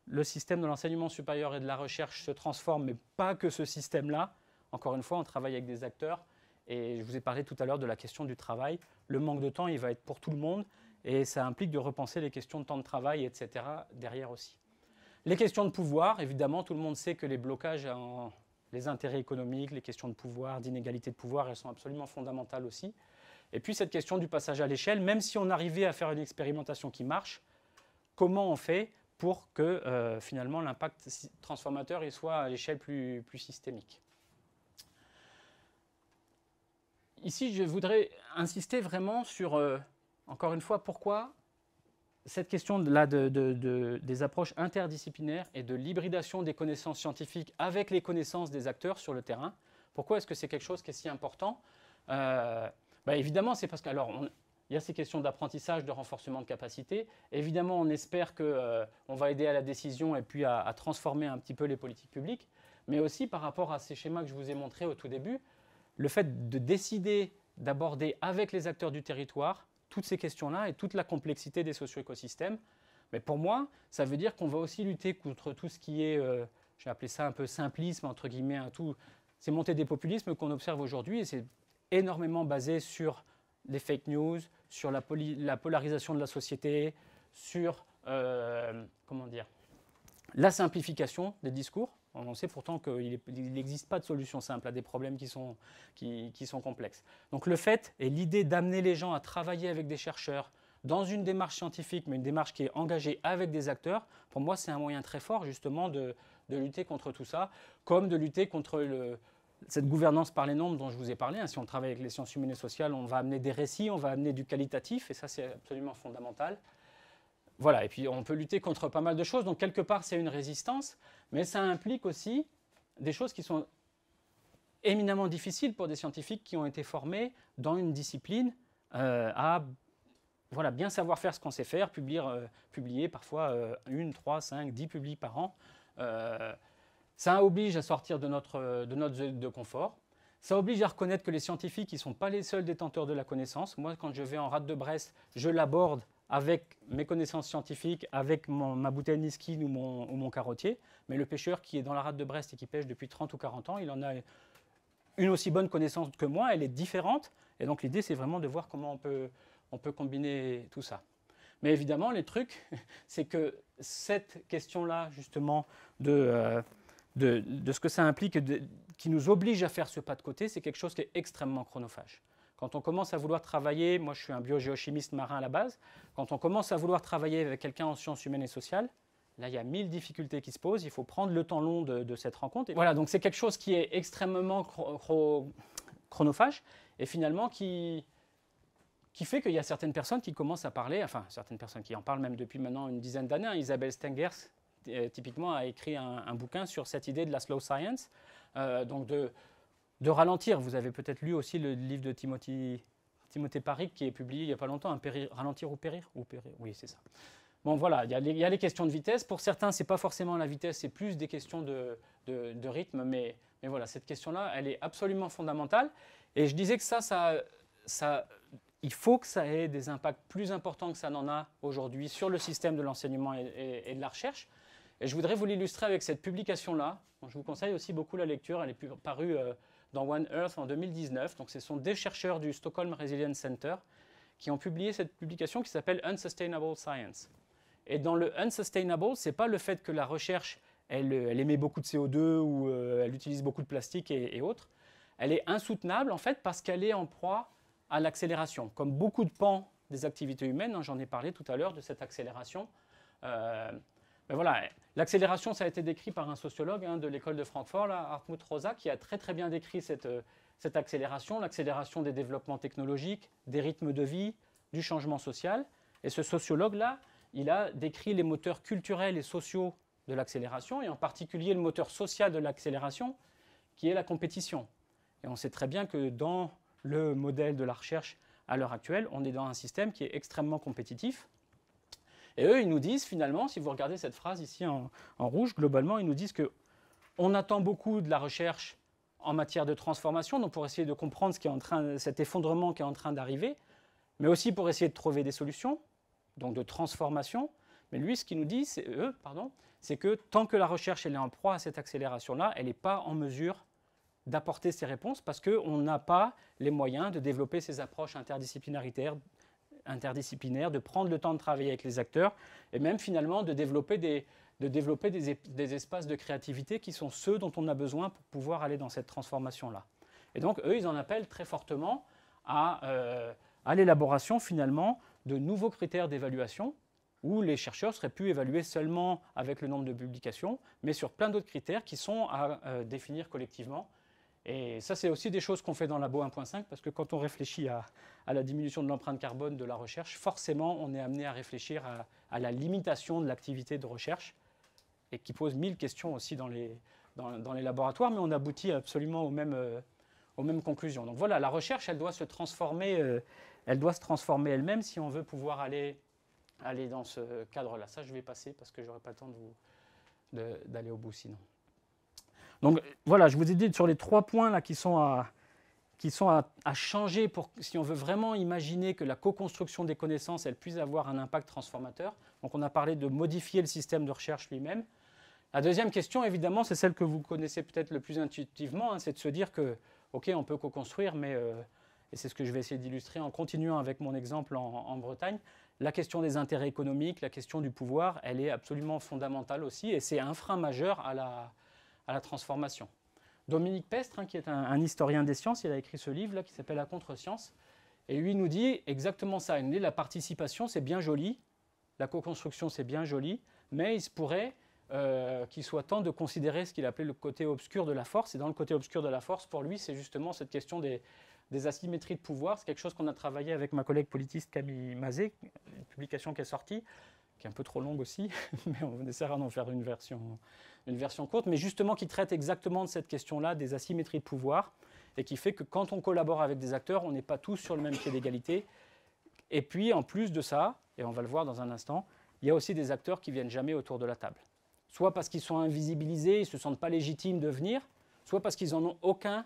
Speaker 1: le système de l'enseignement supérieur et de la recherche se transforme, mais pas que ce système-là. Encore une fois, on travaille avec des acteurs. Et je vous ai parlé tout à l'heure de la question du travail. Le manque de temps, il va être pour tout le monde. Et ça implique de repenser les questions de temps de travail, etc. derrière aussi. Les questions de pouvoir, évidemment, tout le monde sait que les blocages les intérêts économiques, les questions de pouvoir, d'inégalité de pouvoir, elles sont absolument fondamentales aussi. Et puis cette question du passage à l'échelle, même si on arrivait à faire une expérimentation qui marche, comment on fait pour que euh, finalement l'impact transformateur soit à l'échelle plus, systémique. Ici, je voudrais insister vraiment sur, euh, encore une fois, pourquoi cette question là, de, des approches interdisciplinaires et de l'hybridation des connaissances scientifiques avec les connaissances des acteurs sur le terrain, pourquoi est-ce que c'est quelque chose qui est si important euh, bah, évidemment, c'est parce que il y a ces questions d'apprentissage, de renforcement de capacité. Évidemment, on espère qu'on euh, va aider à la décision et puis à, transformer un petit peu les politiques publiques. Mais aussi par rapport à ces schémas que je vous ai montrés au tout début, le fait de décider d'aborder avec les acteurs du territoire toutes ces questions-là et toute la complexité des socio-écosystèmes. Mais pour moi, ça veut dire qu'on va aussi lutter contre tout ce qui est, j'ai euh, je vais appeler ça un peu simplisme, entre guillemets, un tout. C'est des populismes qu'on observe aujourd'hui et c'est énormément basé sur les fake news, sur la, la polarisation de la société, sur euh, comment dire, la simplification des discours. On sait pourtant qu'il n'existe pas de solution simple à des problèmes qui sont, qui, qui sont complexes. Donc le fait et l'idée d'amener les gens à travailler avec des chercheurs dans une démarche scientifique, mais une démarche qui est engagée avec des acteurs, pour moi c'est un moyen très fort justement de, de lutter contre tout ça, comme de lutter contre le, cette gouvernance par les nombres dont je vous ai parlé, hein, si on travaille avec les sciences humaines et sociales, on va amener des récits, on va amener du qualitatif, et ça c'est absolument fondamental. Voilà, et puis on peut lutter contre pas mal de choses, donc quelque part c'est une résistance, mais ça implique aussi des choses qui sont éminemment difficiles pour des scientifiques qui ont été formés dans une discipline euh, à voilà, bien savoir faire ce qu'on sait faire, publier, euh, publier parfois euh, une, trois, cinq, dix publics par an. Ça oblige à sortir de notre, euh, de notre zone de confort. Ça oblige à reconnaître que les scientifiques, ils ne sont pas les seuls détenteurs de la connaissance. Moi, quand je vais en rade de Brest, je l'aborde avec mes connaissances scientifiques, avec ma bouteille Niskin ou mon, carottier. Mais le pêcheur qui est dans la rade de Brest et qui pêche depuis 30 ou 40 ans, il en a une aussi bonne connaissance que moi, elle est différente. Et donc l'idée, c'est vraiment de voir comment on peut, on peut combiner tout ça. Mais évidemment, les trucs, [LAUGHS] c'est que cette question-là, justement, de... Euh, de, ce que ça implique, qui nous oblige à faire ce pas de côté, c'est quelque chose qui est extrêmement chronophage. Quand on commence à vouloir travailler, moi je suis un biogéochimiste marin à la base, quand on commence à vouloir travailler avec quelqu'un en sciences humaines et sociales, là il y a mille difficultés qui se posent, il faut prendre le temps long de, cette rencontre. voilà, donc c'est quelque chose qui est extrêmement chronophage et finalement qui, fait qu'il y a certaines personnes qui commencent à parler, enfin certaines personnes qui en parlent même depuis maintenant une dizaine d'années, hein, Isabelle Stengers euh, typiquement, a écrit un, bouquin sur cette idée de la slow science, euh, donc de, ralentir. Vous avez peut-être lu aussi le livre de Timothy, Timothée Paris qui est publié il n'y a pas longtemps, Ralentir ou périr, ou périr Oui, c'est ça. Bon, voilà, il y, a les, questions de vitesse. Pour certains, ce n'est pas forcément la vitesse, c'est plus des questions de, rythme. Mais, voilà, cette question-là, elle est absolument fondamentale. Et je disais que ça, ça, il faut que ça ait des impacts plus importants que ça n'en a aujourd'hui sur le système de l'enseignement et, de la recherche. Et je voudrais vous l'illustrer avec cette publication-là. Je vous conseille aussi beaucoup la lecture. Elle est parue euh, dans One Earth en 2019. Donc, ce sont des chercheurs du Stockholm Resilience Center qui ont publié cette publication qui s'appelle Unsustainable Science. Et dans le Unsustainable, ce n'est pas le fait que la recherche, elle, euh, émet beaucoup de CO2 ou euh, elle utilise beaucoup de plastique et, autres. Elle est insoutenable, en fait, parce qu'elle est en proie à l'accélération. Comme beaucoup de pans des activités humaines, hein, j'en ai parlé tout à l'heure de cette accélération. Euh, ben voilà, L'accélération, ça a été décrit par un sociologue hein, de l'école de Francfort, là, Hartmut Rosa, qui a très très bien décrit euh, cette accélération, l'accélération des développements technologiques, des rythmes de vie, du changement social. Et ce sociologue-là, il a décrit les moteurs culturels et sociaux de l'accélération, et en particulier le moteur social de l'accélération, qui est la compétition. Et on sait très bien que dans le modèle de la recherche à l'heure actuelle, on est dans un système qui est extrêmement compétitif, et eux, ils nous disent finalement, si vous regardez cette phrase ici en, rouge, globalement, ils nous disent que on attend beaucoup de la recherche en matière de transformation, donc pour essayer de comprendre ce qui est en train, cet effondrement qui est en train d'arriver, mais aussi pour essayer de trouver des solutions, donc de transformation. Mais lui, ce qu'il nous dit, c'est eux, pardon, c'est que tant que la recherche elle est en proie à cette accélération-là, elle n'est pas en mesure d'apporter ces réponses parce qu'on n'a pas les moyens de développer ces approches interdisciplinaritaires interdisciplinaire, de prendre le temps de travailler avec les acteurs et même finalement de développer des, de développer des, espaces de créativité qui sont ceux dont on a besoin pour pouvoir aller dans cette transformation-là. Et donc, eux, ils en appellent très fortement à, euh, à l'élaboration finalement de nouveaux critères d'évaluation où les chercheurs seraient pu évaluer seulement avec le nombre de publications, mais sur plein d'autres critères qui sont à euh, définir collectivement et ça, c'est aussi des choses qu'on fait dans Labo 1.5, parce que quand on réfléchit à, la diminution de l'empreinte carbone de la recherche, forcément, on est amené à réfléchir à, la limitation de l'activité de recherche, et qui pose mille questions aussi dans les, dans, les laboratoires, mais on aboutit absolument aux mêmes, euh, aux mêmes conclusions. Donc voilà, la recherche, elle doit se transformer, euh, elle doit se transformer elle-même si on veut pouvoir aller, aller dans ce cadre-là. Ça, je vais passer, parce que je n'aurai pas le temps d'aller au bout sinon. Donc voilà, je vous ai dit sur les trois points là, qui sont, à, qui sont à, changer pour, si on veut vraiment imaginer que la co-construction des connaissances elle puisse avoir un impact transformateur. Donc on a parlé de modifier le système de recherche lui-même. La deuxième question, évidemment, c'est celle que vous connaissez peut-être le plus intuitivement, hein, c'est de se dire que, OK, on peut co-construire, mais, euh, et c'est ce que je vais essayer d'illustrer en continuant avec mon exemple en Bretagne, la question des intérêts économiques, la question du pouvoir, elle est absolument fondamentale aussi, et c'est un frein majeur à la, à la transformation. Dominique Pestre, hein, qui est un, historien des sciences, il a écrit ce livre-là qui s'appelle La contre-science. Et lui nous dit exactement ça. Il nous dit la participation, c'est bien joli, la co-construction, c'est bien joli, mais il se pourrait euh, qu'il soit temps de considérer ce qu'il appelait le côté obscur de la force. Et dans le côté obscur de la force, pour lui, c'est justement cette question des, des asymétries de pouvoir. C'est quelque chose qu'on a travaillé avec ma collègue politiste Camille Mazet, une publication qui est sortie, qui est un peu trop longue aussi, [LAUGHS] mais on essaiera d'en faire une version une version courte, mais justement qui traite exactement de cette question-là des asymétries de pouvoir et qui fait que quand on collabore avec des acteurs, on n'est pas tous sur le même pied d'égalité. Et puis en plus de ça, et on va le voir dans un instant, il y a aussi des acteurs qui viennent jamais autour de la table. Soit parce qu'ils sont invisibilisés, ils ne se sentent pas légitimes de venir, soit parce qu'ils n'en ont aucun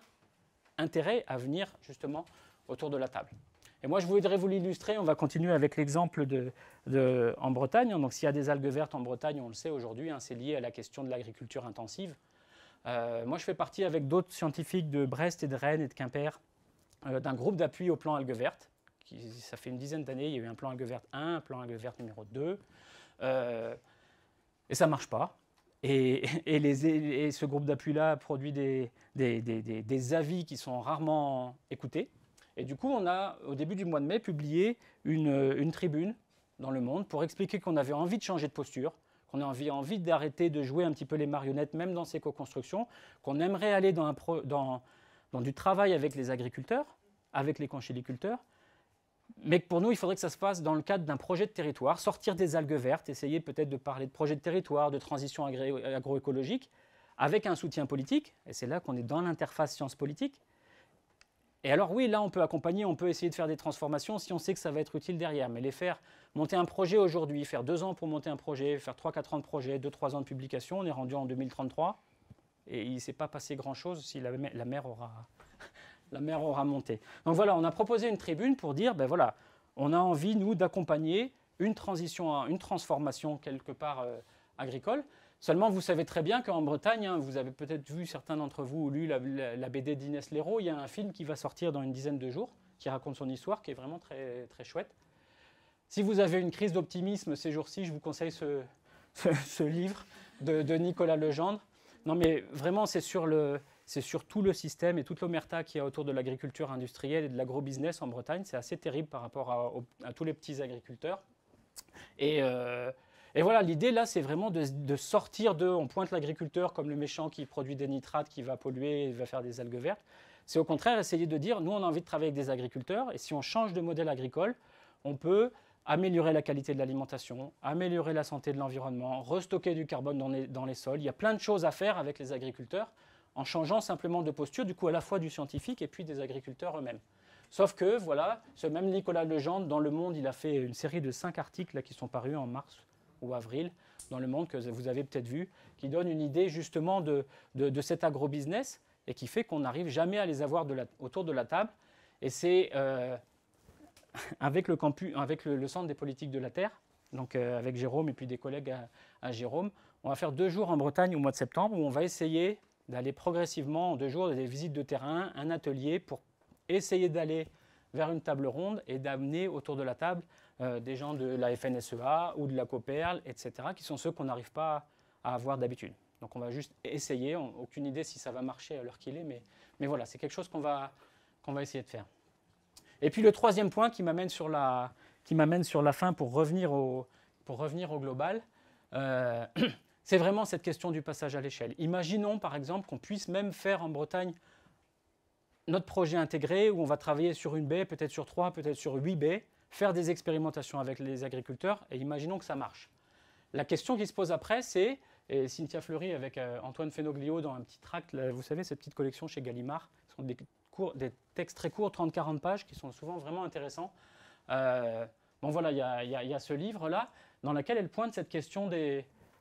Speaker 1: intérêt à venir justement autour de la table. Et moi, je voudrais vous l'illustrer. On va continuer avec l'exemple en Bretagne. Donc, s'il y a des algues vertes en Bretagne, on le sait aujourd'hui, hein, c'est lié à la question de l'agriculture intensive. Euh, moi, je fais partie avec d'autres scientifiques de Brest et de Rennes et de Quimper euh, d'un groupe d'appui au plan algues vertes. ça fait une dizaine d'années, il y a eu un plan algues vertes 1, un plan algues vertes numéro 2. Euh, et ça ne marche pas. Et, ce groupe d'appui-là produit des avis qui sont rarement écoutés. Et du coup, on a, au début du mois de mai, publié une, tribune dans le monde pour expliquer qu'on avait envie de changer de posture, qu'on a envie, d'arrêter de jouer un petit peu les marionnettes, même dans ces co-constructions, qu'on aimerait aller dans, du travail avec les agriculteurs, avec les conchiliculteurs, mais que pour nous, il faudrait que ça se fasse dans le cadre d'un projet de territoire, sortir des algues vertes, essayer peut-être de parler de projet de territoire, de transition agroécologique, avec un soutien politique, et c'est là qu'on est dans l'interface sciences politiques, et alors oui, là, on peut accompagner, on peut essayer de faire des transformations si on sait que ça va être utile derrière. Mais les faire monter un projet aujourd'hui, faire deux ans pour monter un projet, faire trois, quatre ans de projet, deux, trois ans de publication, on est rendu en 2033. Et il ne s'est pas passé grand-chose si [LAUGHS] la, mer aura, monté. Donc voilà, on a proposé une tribune pour dire, ben voilà, on a envie, nous, d'accompagner une transition, une transformation quelque part euh, agricole. Seulement, vous savez très bien qu'en Bretagne, hein, vous avez peut-être vu certains d'entre vous ou lu la, BD d'Inès Leroux, il y a un film qui va sortir dans une dizaine de jours, qui raconte son histoire, qui est vraiment très, très chouette. Si vous avez une crise d'optimisme ces jours-ci, je vous conseille ce, livre de, Nicolas Legendre. Non, mais vraiment, c'est sur, le, c'est sur tout le système et toute l'omerta qu'il y a autour de l'agriculture industrielle et de l'agro-business en Bretagne. C'est assez terrible par rapport à, tous les petits agriculteurs. Et, euh, et voilà, l'idée là, c'est vraiment de, sortir de, on pointe l'agriculteur comme le méchant qui produit des nitrates, qui va polluer, va faire des algues vertes. C'est au contraire essayer de dire, nous, on a envie de travailler avec des agriculteurs, et si on change de modèle agricole, on peut améliorer la qualité de l'alimentation, améliorer la santé de l'environnement, restocker du carbone dans les, dans les sols. Il y a plein de choses à faire avec les agriculteurs en changeant simplement de posture, du coup, à la fois du scientifique et puis des agriculteurs eux-mêmes. Sauf que, voilà, ce même Nicolas Legendre, dans Le Monde, il a fait une série de cinq articles là, qui sont parus en mars ou avril dans le monde que vous avez peut-être vu, qui donne une idée justement de, de, cet agrobusiness et qui fait qu'on n'arrive jamais à les avoir autour de la table. Et c'est euh, [LAUGHS] avec, le, campus, avec le, Centre des politiques de la Terre, donc euh, avec Jérôme et puis des collègues à, à, Jérôme, on va faire deux jours en Bretagne au mois de septembre où on va essayer d'aller progressivement en deux jours des visites de terrain, un atelier pour essayer d'aller vers une table ronde et d'amener autour de la table euh, des gens de la FNSEA ou de la Coperl, etc., qui sont ceux qu'on n'arrive pas à avoir d'habitude. Donc on va juste essayer, on, aucune idée si ça va marcher à l'heure qu'il est, mais, mais voilà, c'est quelque chose qu'on va, qu'on va essayer de faire. Et puis le troisième point qui m'amène sur la, sur la fin pour revenir au, pour revenir au global, euh, [CLEARS THROAT] c'est vraiment cette question du passage à l'échelle. Imaginons par exemple qu'on puisse même faire en Bretagne notre projet intégré où on va travailler sur une baie, peut-être sur trois, peut-être sur huit baies, faire des expérimentations avec les agriculteurs et imaginons que ça marche. La question qui se pose après, c'est, et Cynthia Fleury avec euh, Antoine Fenoglio dans un petit tract, vous savez, cette petite collection chez Gallimard, ce sont des, des textes très courts, 30-40 pages, qui sont souvent vraiment intéressants. Euh, bon voilà, il y, a ce livre-là, dans lequel elle pointe cette question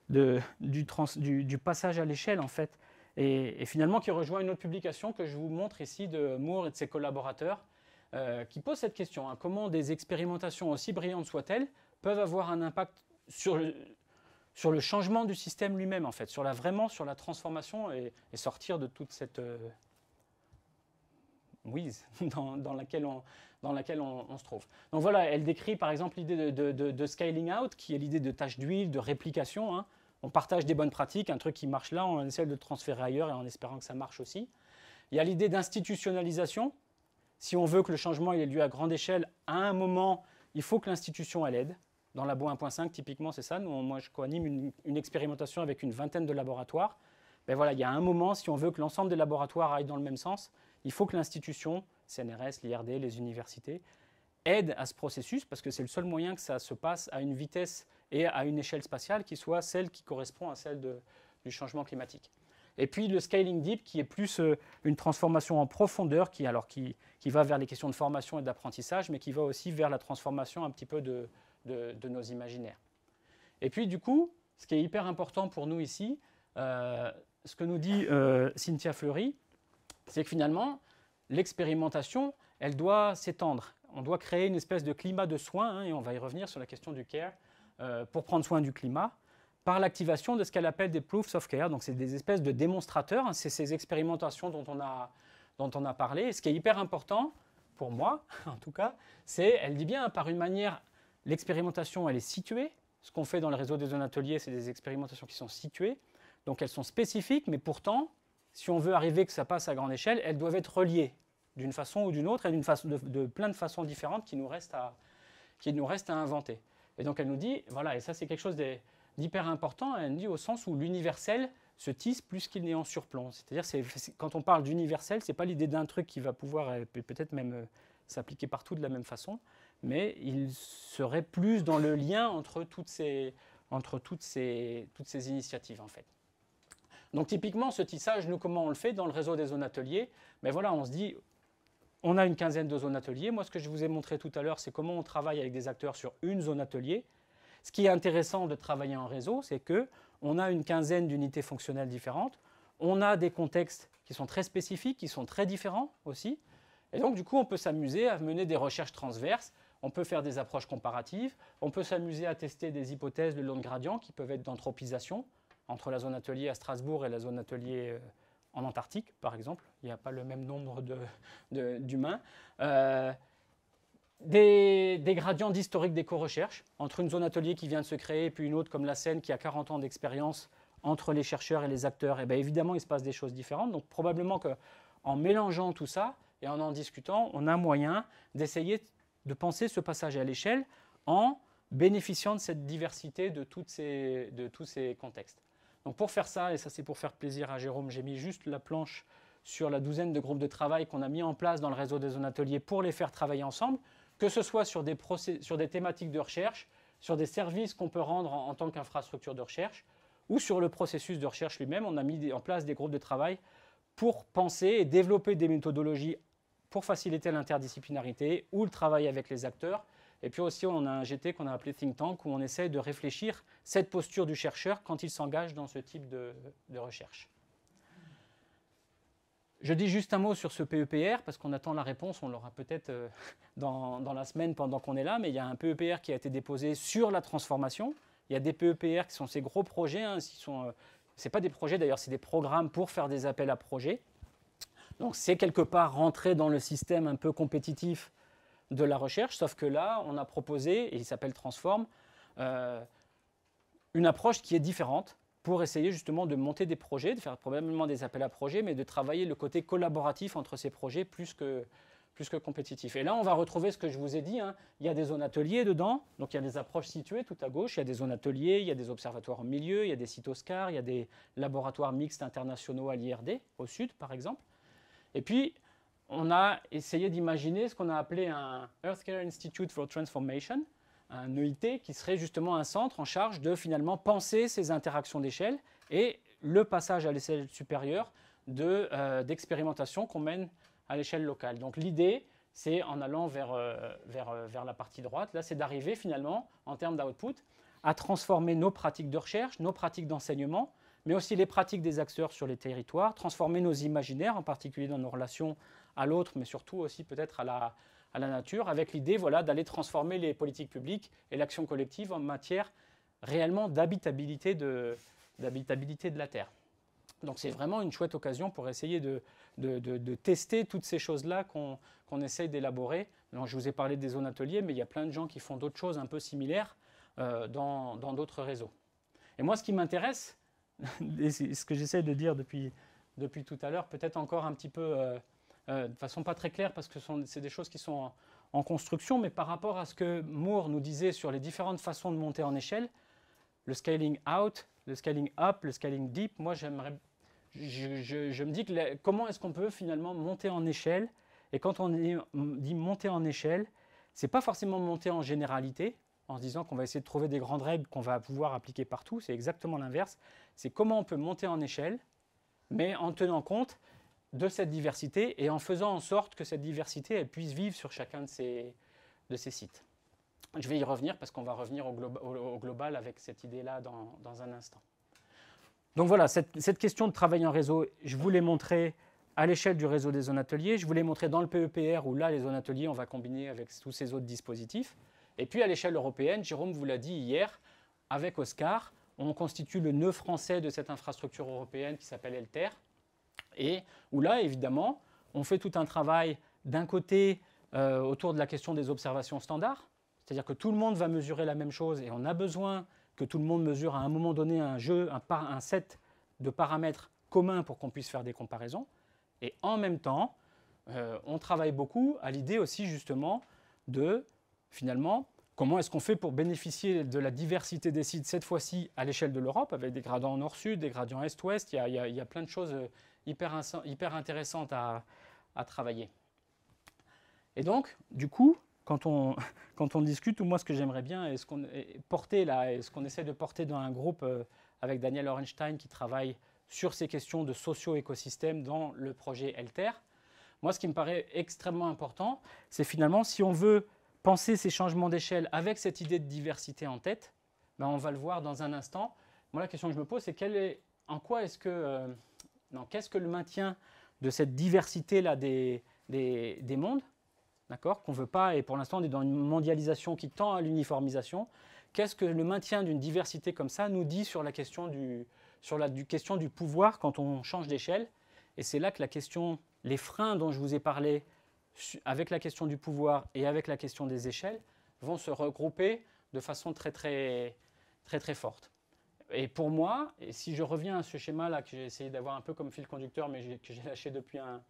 Speaker 1: du, passage à l'échelle, en fait. et, finalement, qui rejoint une autre publication que je vous montre ici de Moore et de ses collaborateurs, euh, qui pose cette question, hein. comment des expérimentations aussi brillantes soient-elles, peuvent avoir un impact sur le, changement du système lui-même, en fait, sur la, vraiment sur la transformation et, sortir de toute cette euh, [LAUGHS] dans, laquelle, on, dans laquelle on, se trouve. Donc voilà, elle décrit par exemple l'idée de, scaling out, qui est l'idée de tâche d'huile, de réplication. Hein. On partage des bonnes pratiques, un truc qui marche là, on essaie de le transférer ailleurs et en espérant que ça marche aussi. Il y a l'idée d'institutionnalisation, si on veut que le changement ait lieu à grande échelle, à un moment, il faut que l'institution aide. Dans la labo 1.5, typiquement, c'est ça. moi, je coanime une, expérimentation avec une vingtaine de laboratoires. Ben voilà, il y a un moment, si on veut que l'ensemble des laboratoires aillent dans le même sens, il faut que l'institution, CNRS, l'IRD, les universités, aide à ce processus parce que c'est le seul moyen que ça se passe à une vitesse et à une échelle spatiale qui soit celle qui correspond à celle du changement climatique. Et puis le scaling deep qui est plus euh, une transformation en profondeur qui, alors, qui, qui va vers les questions de formation et d'apprentissage, mais qui va aussi vers la transformation un petit peu de, de, nos imaginaires. Et puis du coup, ce qui est hyper important pour nous ici, euh, ce que nous dit euh, Cynthia Fleury, c'est que finalement, l'expérimentation, elle doit s'étendre. On doit créer une espèce de climat de soins, hein, et on va y revenir sur la question du care, pour prendre soin du climat par l'activation de ce qu'elle appelle des proofs of care. Donc, c'est des espèces de démonstrateurs. Hein. c'est ces expérimentations dont on, a, dont on a parlé. Et ce qui est hyper important, pour moi [LAUGHS] en tout cas, c'est, elle dit bien, par une manière, l'expérimentation, elle est située. Ce qu'on fait dans le réseau des zones ateliers, c'est des expérimentations qui sont situées. Donc, elles sont spécifiques, mais pourtant, si on veut arriver que ça passe à grande échelle, elles doivent être reliées d'une façon ou d'une autre et d'une façon de, plein de façons différentes qui nous reste à, qui nous restent à inventer. Et donc elle nous dit, voilà, et ça c'est quelque chose des, d'hyper important elle dit au sens où l'universel se tisse plus qu'il n'est en surplomb. C'est-à-dire, c'est, quand on parle d'universel, ce n'est pas l'idée d'un truc qui va pouvoir euh, peut-être même euh, s'appliquer partout de la même façon, mais il serait plus dans le lien entre toutes ces, entre toutes ces, toutes ces initiatives, en fait. Donc typiquement, ce tissage, nous, comment on le fait dans le réseau des zones ateliers Mais ben voilà, on se dit, on a une quinzaine de zones ateliers. Moi, ce que je vous ai montré tout à l'heure, c'est comment on travaille avec des acteurs sur une zone atelier. Ce qui est intéressant de travailler en réseau, c'est que on a une quinzaine d'unités fonctionnelles différentes, on a des contextes qui sont très spécifiques, qui sont très différents aussi, et donc du coup on peut s'amuser à mener des recherches transverses, on peut faire des approches comparatives, on peut s'amuser à tester des hypothèses de long gradient qui peuvent être d'anthropisation entre la zone atelier à Strasbourg et la zone atelier euh, en Antarctique, par exemple. Il n'y a pas le même nombre d'humains. Euh, des, gradients d'historique co-recherches entre une zone atelier qui vient de se créer et puis une autre comme la Seine qui a 40 ans d'expérience entre les chercheurs et les acteurs. Et eh bien évidemment, il se passe des choses différentes. Donc probablement qu'en mélangeant tout ça et en en discutant, on a moyen d'essayer de penser ce passage à l'échelle en bénéficiant de cette diversité de, toutes ces, de tous ces contextes. Donc pour faire ça, et ça c'est pour faire plaisir à Jérôme, j'ai mis juste la planche sur la douzaine de groupes de travail qu'on a mis en place dans le réseau des zones ateliers pour les faire travailler ensemble que ce soit sur des, thématiques de recherche, sur des services qu'on peut rendre en, tant qu'infrastructure de recherche, ou sur le processus de recherche lui-même. On a mis en place des groupes de travail pour penser et développer des méthodologies pour faciliter l'interdisciplinarité ou le travail avec les acteurs. Et puis aussi, on a un GT qu'on a appelé Think Tank, où on essaie de réfléchir cette posture du chercheur quand il s'engage dans ce type de recherche. Je dis juste un mot sur ce PEPR parce qu'on attend la réponse, on l'aura peut-être euh, [LAUGHS] dans, la semaine pendant qu'on est là, mais il y a un PEPR qui a été déposé sur la transformation. Il y a des PEPR qui sont ces gros projets, hein, sont, euh, c'est pas des projets d'ailleurs, c'est des programmes pour faire des appels à projets. Donc c'est quelque part rentré dans le système un peu compétitif de la recherche, sauf que là, on a proposé, et il s'appelle Transform, euh, une approche qui est différente, pour essayer justement de monter des projets, de faire probablement des appels à projets, mais de travailler le côté collaboratif entre ces projets plus que, plus que compétitif. Et là, on va retrouver ce que je vous ai dit. Hein. Il y a des zones ateliers dedans, donc il y a des approches situées tout à gauche, il y a des zones ateliers, il y a des observatoires au milieu, il y a des sites Oscar, il y a des laboratoires mixtes internationaux à l'IRD, au sud par exemple. Et puis, on a essayé d'imaginer ce qu'on a appelé un Earthcare Institute for Transformation, un EIT qui serait justement un centre en charge de finalement penser ces interactions d'échelle et le passage à l'échelle supérieure de, euh, qu'on mène à l'échelle locale. Donc l'idée, c'est en allant vers, euh, vers, euh, vers la partie droite, là c'est d'arriver finalement en termes d'output à transformer nos pratiques de recherche, nos pratiques d'enseignement, mais aussi les pratiques des acteurs sur les territoires, transformer nos imaginaires, en particulier dans nos relations à l'autre, mais surtout aussi peut-être à la, à la nature, avec l'idée voilà, d'aller transformer les politiques publiques et l'action collective en matière réellement d'habitabilité de, d'habitabilité de la Terre. Donc c'est vraiment une chouette occasion pour essayer de, de, de, tester toutes ces choses-là qu'on essaye d'élaborer. Je vous ai parlé des zones ateliers, mais il y a plein de gens qui font d'autres choses un peu similaires euh, dans d'autres réseaux. Et moi, ce qui m'intéresse, [LAUGHS] et ce que j'essaie de dire depuis, depuis tout à l'heure, peut-être encore un petit peu euh, euh, de façon pas très claire parce que c'est des choses qui sont en, construction, mais par rapport à ce que Moore nous disait sur les différentes façons de monter en échelle, le scaling out, le scaling up, le scaling deep, moi j'aimerais, je, me dis que comment est-ce qu'on peut finalement monter en échelle Et quand on dit monter en échelle, c'est pas forcément monter en généralité, en se disant qu'on va essayer de trouver des grandes règles qu'on va pouvoir appliquer partout. C'est exactement l'inverse. C'est comment on peut monter en échelle, mais en tenant compte de cette diversité et en faisant en sorte que cette diversité puisse vivre sur chacun de ces, de ces sites. Je vais y revenir parce qu'on va revenir au, global avec cette idée-là dans, un instant. Donc voilà, cette, cette, question de travail en réseau, je vous l'ai montré à l'échelle du réseau des zones ateliers, je vous l'ai montré dans le PEPR où là, les zones ateliers, on va combiner avec tous ces autres dispositifs. Et puis à l'échelle européenne, Jérôme vous l'a dit hier, avec Oscar, on constitue le nœud français de cette infrastructure européenne qui s'appelle ELTER et où là, évidemment, on fait tout un travail d'un côté euh, autour de la question des observations standards, c'est-à-dire que tout le monde va mesurer la même chose et on a besoin que tout le monde mesure à un moment donné un jeu, un, set de paramètres communs pour qu'on puisse faire des comparaisons. Et en même temps, euh, on travaille beaucoup à l'idée aussi justement de finalement comment est-ce qu'on fait pour bénéficier de la diversité des sites cette fois-ci à l'échelle de l'Europe avec des gradients nord-sud, des gradients est-ouest, il y, a plein de choses euh, hyper, intéressante à, travailler. Et donc, du coup, quand on, [LAUGHS] quand on discute, moi ce que j'aimerais bien et ce qu'on porter ce qu'on essaie de porter dans un groupe euh, avec Daniel Orenstein qui travaille sur ces questions de socio-écosystème dans le projet Elter. Moi, ce qui me paraît extrêmement important, c'est finalement si on veut penser ces changements d'échelle avec cette idée de diversité en tête, ben on va le voir dans un instant. Moi, la question que je me pose, c'est est, en quoi est-ce que, euh, qu'est-ce que le maintien de cette diversité-là des, des, mondes D'accord Qu'on ne veut pas, et pour l'instant, on est dans une mondialisation qui tend à l'uniformisation. Qu'est-ce que le maintien d'une diversité comme ça nous dit sur la question du, question du pouvoir quand on change d'échelle Et c'est là que la question, les freins dont je vous ai parlé, avec la question du pouvoir et avec la question des échelles, vont se regrouper de façon très, très, très, très forte. Et pour moi, si je reviens à ce schéma-là que j'ai essayé d'avoir un peu comme fil conducteur, mais que j'ai lâché depuis un,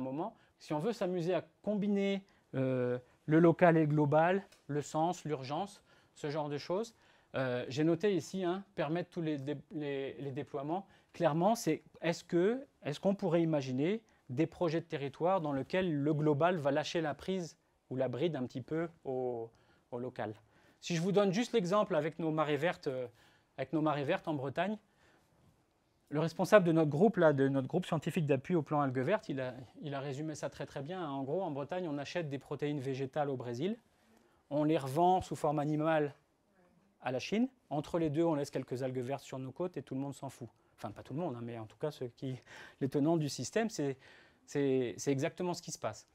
Speaker 1: moment, si on veut s'amuser à combiner euh, le local et le global, le sens, l'urgence, ce genre de choses, euh, j'ai noté ici, hein, permettre tous les, déploiements, clairement, c'est est-ce qu'on est pourrait imaginer des projets de territoire dans lesquels le global va lâcher la prise ou la bride un petit peu au local Si je vous donne juste l'exemple avec nos marées vertes, euh, avec nos marées vertes en Bretagne. Le responsable de notre groupe, là, de notre groupe scientifique d'appui au plan algues vertes, il a, résumé ça très très bien. En gros, en Bretagne, on achète des protéines végétales au Brésil, on les revend sous forme animale à la Chine. Entre les deux, on laisse quelques algues vertes sur nos côtes et tout le monde s'en fout. Enfin, pas tout le monde, hein, mais en tout cas, ceux qui, les tenants du système, c'est exactement ce qui se passe.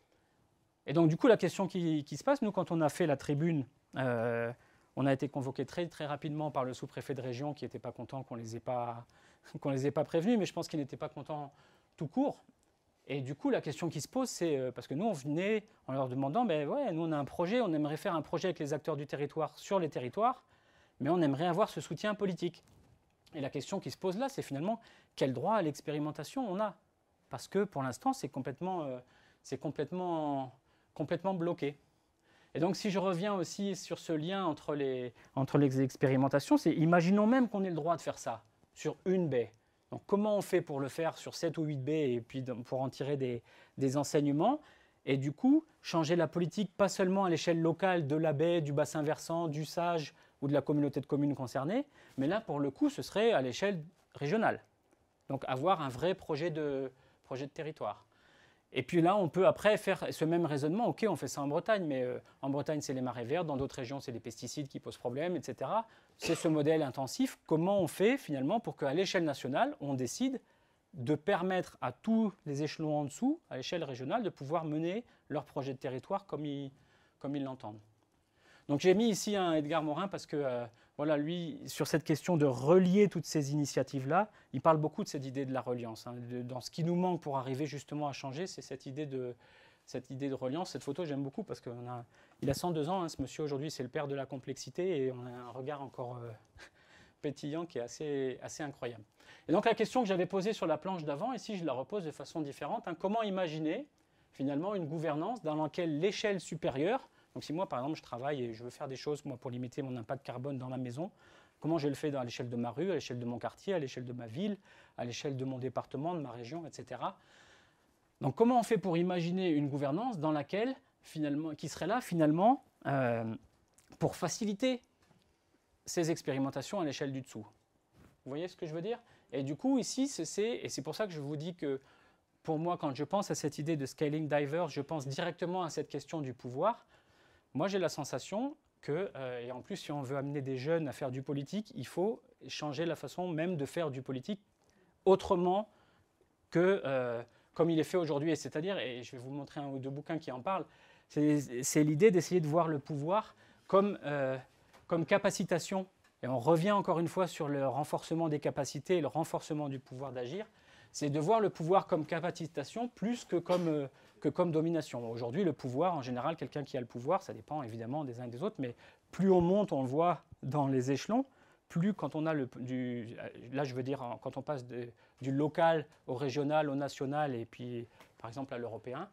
Speaker 1: Et donc, du coup, la question qui, se passe, nous, quand on a fait la tribune euh, on a été convoqué très, très rapidement par le sous-préfet de région qui n'était pas content qu'on ne les, ait pas, [LAUGHS] les pas prévenus, mais je pense qu'il n'était pas content tout court. Et du coup, la question qui se pose, c'est euh, parce que nous, on venait en leur demandant, ben ouais, nous, on a un projet, on aimerait faire un projet avec les acteurs du territoire sur les territoires, mais on aimerait avoir ce soutien politique. Et la question qui se pose là, c'est finalement quel droit à l'expérimentation on a Parce que pour l'instant, c'est complètement, euh, complètement, complètement bloqué. Et donc, si je reviens aussi sur ce lien entre les, expérimentations, c'est imaginons même qu'on ait le droit de faire ça sur une baie. Donc, comment on fait pour le faire sur 7 ou 8 baies et puis pour en tirer des, des enseignements Et du coup, changer la politique, pas seulement à l'échelle locale de la baie, du bassin versant, du SAGE ou de la communauté de communes concernées, mais là, pour le coup, ce serait à l'échelle régionale. Donc, avoir un vrai projet de, projet de territoire. Et puis là, on peut après faire ce même raisonnement. Ok, on fait ça en Bretagne, mais euh, en Bretagne, c'est les marées vertes, dans d'autres régions, c'est les pesticides qui posent problème, etc. C'est ce modèle intensif. Comment on fait finalement pour qu'à l'échelle nationale, on décide de permettre à tous les échelons en dessous, à l'échelle régionale, de pouvoir mener leur projet de territoire comme ils comme l'entendent. Donc j'ai mis ici un Edgar Morin parce que euh, voilà, lui, sur cette question de relier toutes ces initiatives-là, il parle beaucoup de cette idée de la reliance. Hein, dans ce qui nous manque pour arriver justement à changer, c'est cette idée de, cette idée de reliance. Cette photo, j'aime beaucoup parce qu'il a, il a 102 ans, hein, ce monsieur aujourd'hui, c'est le père de la complexité et on a un regard encore euh, [LAUGHS] pétillant qui est assez, assez incroyable. Et donc la question que j'avais posée sur la planche d'avant, ici je la repose de façon différente, hein, comment imaginer finalement une gouvernance dans laquelle l'échelle supérieure donc si moi, par exemple, je travaille et je veux faire des choses moi, pour limiter mon impact carbone dans ma maison, comment je le fais à l'échelle de ma rue, à l'échelle de mon quartier, à l'échelle de ma ville, à l'échelle de mon département, de ma région, etc. Donc comment on fait pour imaginer une gouvernance dans laquelle, finalement, qui serait là finalement euh, pour faciliter ces expérimentations à l'échelle du dessous Vous voyez ce que je veux dire Et du coup, ici, c'est, et c'est pour ça que je vous dis que pour moi, quand je pense à cette idée de scaling diverse, je pense directement à cette question du pouvoir. Moi, j'ai la sensation que, euh, et en plus, si on veut amener des jeunes à faire du politique, il faut changer la façon même de faire du politique autrement que euh, comme il est fait aujourd'hui. Et c'est-à-dire, et je vais vous montrer un ou deux bouquins qui en parlent, c'est l'idée d'essayer de voir le pouvoir comme, euh, comme capacitation. Et on revient encore une fois sur le renforcement des capacités et le renforcement du pouvoir d'agir. C'est de voir le pouvoir comme capacitation plus que comme que comme domination. Aujourd'hui, le pouvoir, en général, quelqu'un qui a le pouvoir, ça dépend évidemment des uns et des autres, mais plus on monte, on le voit dans les échelons, plus quand on a le, du, euh, là je veux dire, quand on passe du local au régional, au national, et puis par exemple à l'européen,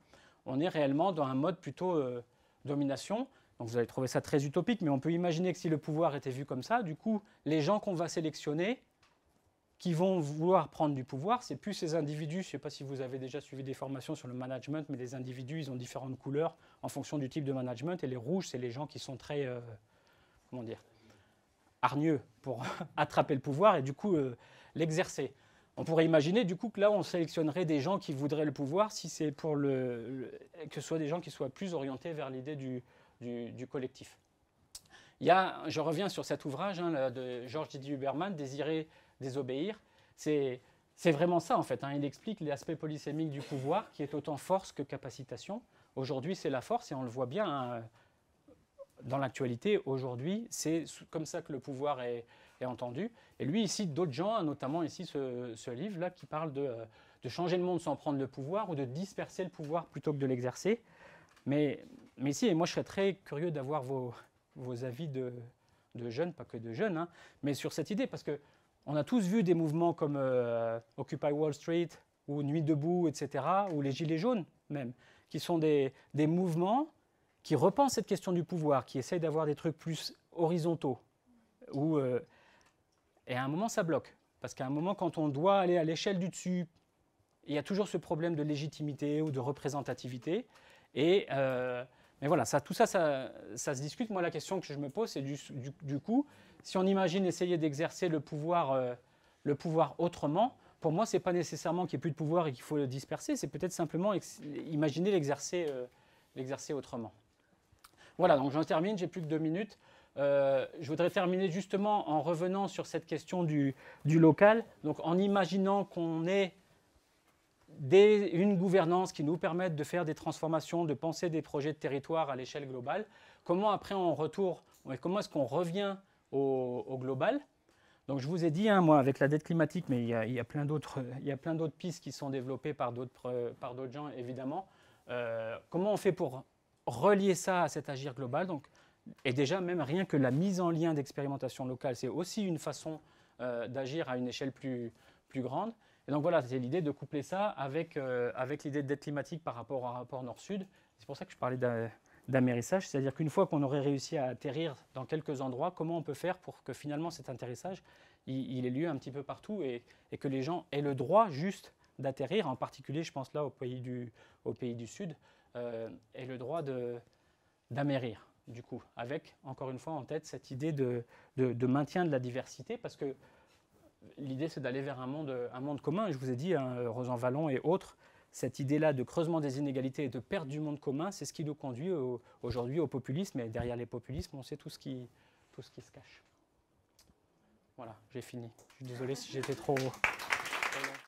Speaker 1: on est réellement dans un mode plutôt euh, domination. Donc vous allez trouver ça très utopique, mais on peut imaginer que si le pouvoir était vu comme ça, du coup, les gens qu'on va sélectionner, qui vont vouloir prendre du pouvoir, c'est plus ces individus, je ne sais pas si vous avez déjà suivi des formations sur le management, mais les individus, ils ont différentes couleurs en fonction du type de management, et les rouges, c'est les gens qui sont très, euh, comment dire, hargneux pour [LAUGHS] attraper le pouvoir et du coup euh, l'exercer. On pourrait imaginer du coup que là, on sélectionnerait des gens qui voudraient le pouvoir si c'est pour le, que ce soit des gens qui soient plus orientés vers l'idée du, collectif. Il y je reviens sur cet ouvrage hein, de Georges Didier Huberman, désiré désobéir. C'est vraiment ça en fait. Hein. Il explique l'aspect polysémique du pouvoir qui est autant force que capacitation. Aujourd'hui, c'est la force et on le voit bien hein. dans l'actualité. Aujourd'hui, c'est comme ça que le pouvoir est, entendu. Et lui, il cite d'autres gens, hein, notamment ici ce, ce livre-là qui parle de, de, changer le monde sans prendre le pouvoir ou de disperser le pouvoir plutôt que de l'exercer. Mais, mais si, et moi je serais très curieux d'avoir vos, vos avis de, de jeunes, pas que de jeunes, hein, mais sur cette idée, parce que on a tous vu des mouvements comme euh, Occupy Wall Street ou Nuit debout, etc., ou les Gilets jaunes même, qui sont des, mouvements qui repensent cette question du pouvoir, qui essayent d'avoir des trucs plus horizontaux. Euh, et à un moment, ça bloque. Parce qu'à un moment, quand on doit aller à l'échelle du dessus, il y a toujours ce problème de légitimité ou de représentativité. Et euh, mais voilà, ça, tout ça, ça, se discute. Moi, la question que je me pose, c'est du, coup, si on imagine essayer d'exercer le pouvoir, euh, le pouvoir autrement, pour moi, ce n'est pas nécessairement qu'il n'y ait plus de pouvoir et qu'il faut le disperser, c'est peut-être simplement imaginer l'exercer euh, l'exercer autrement. Voilà, donc j'en termine, j'ai plus que deux minutes. Euh, je voudrais terminer justement en revenant sur cette question du, local, donc en imaginant qu'on ait une gouvernance qui nous permette de faire des transformations, de penser des projets de territoire à l'échelle globale. Comment après on retourne, comment est-ce qu'on revient au, global. Donc je vous ai dit, hein, moi, avec la dette climatique, mais il y a, il y a plein d'autres pistes qui sont développées par d'autres par d'autres gens, évidemment. Euh, comment on fait pour relier ça à cet agir global Donc, Et déjà, même rien que la mise en lien d'expérimentation locale, c'est aussi une façon euh, d'agir à une échelle plus, plus grande. Et donc voilà, c'était l'idée de coupler ça avec, euh, avec l'idée de dette climatique par rapport au rapport Nord-Sud. C'est pour ça que je parlais d'amérissage, c'est-à-dire qu'une fois qu'on aurait réussi à atterrir dans quelques endroits, comment on peut faire pour que finalement cet atterrissage, il, ait lieu un petit peu partout et, que les gens aient le droit juste d'atterrir, en particulier je pense là au pays du, au pays du Sud, euh, aient le droit d'amérir du coup, avec encore une fois en tête cette idée de, maintien de la diversité, parce que l'idée c'est d'aller vers un monde, commun, et je vous ai dit, hein, Rosan Vallon et autres, cette idée-là de creusement des inégalités et de perte du monde commun, c'est ce qui nous conduit aujourd'hui au populisme. Et derrière les populismes, on sait tout ce qui, se cache. Voilà, j'ai fini. Je suis désolé si j'étais trop... haut.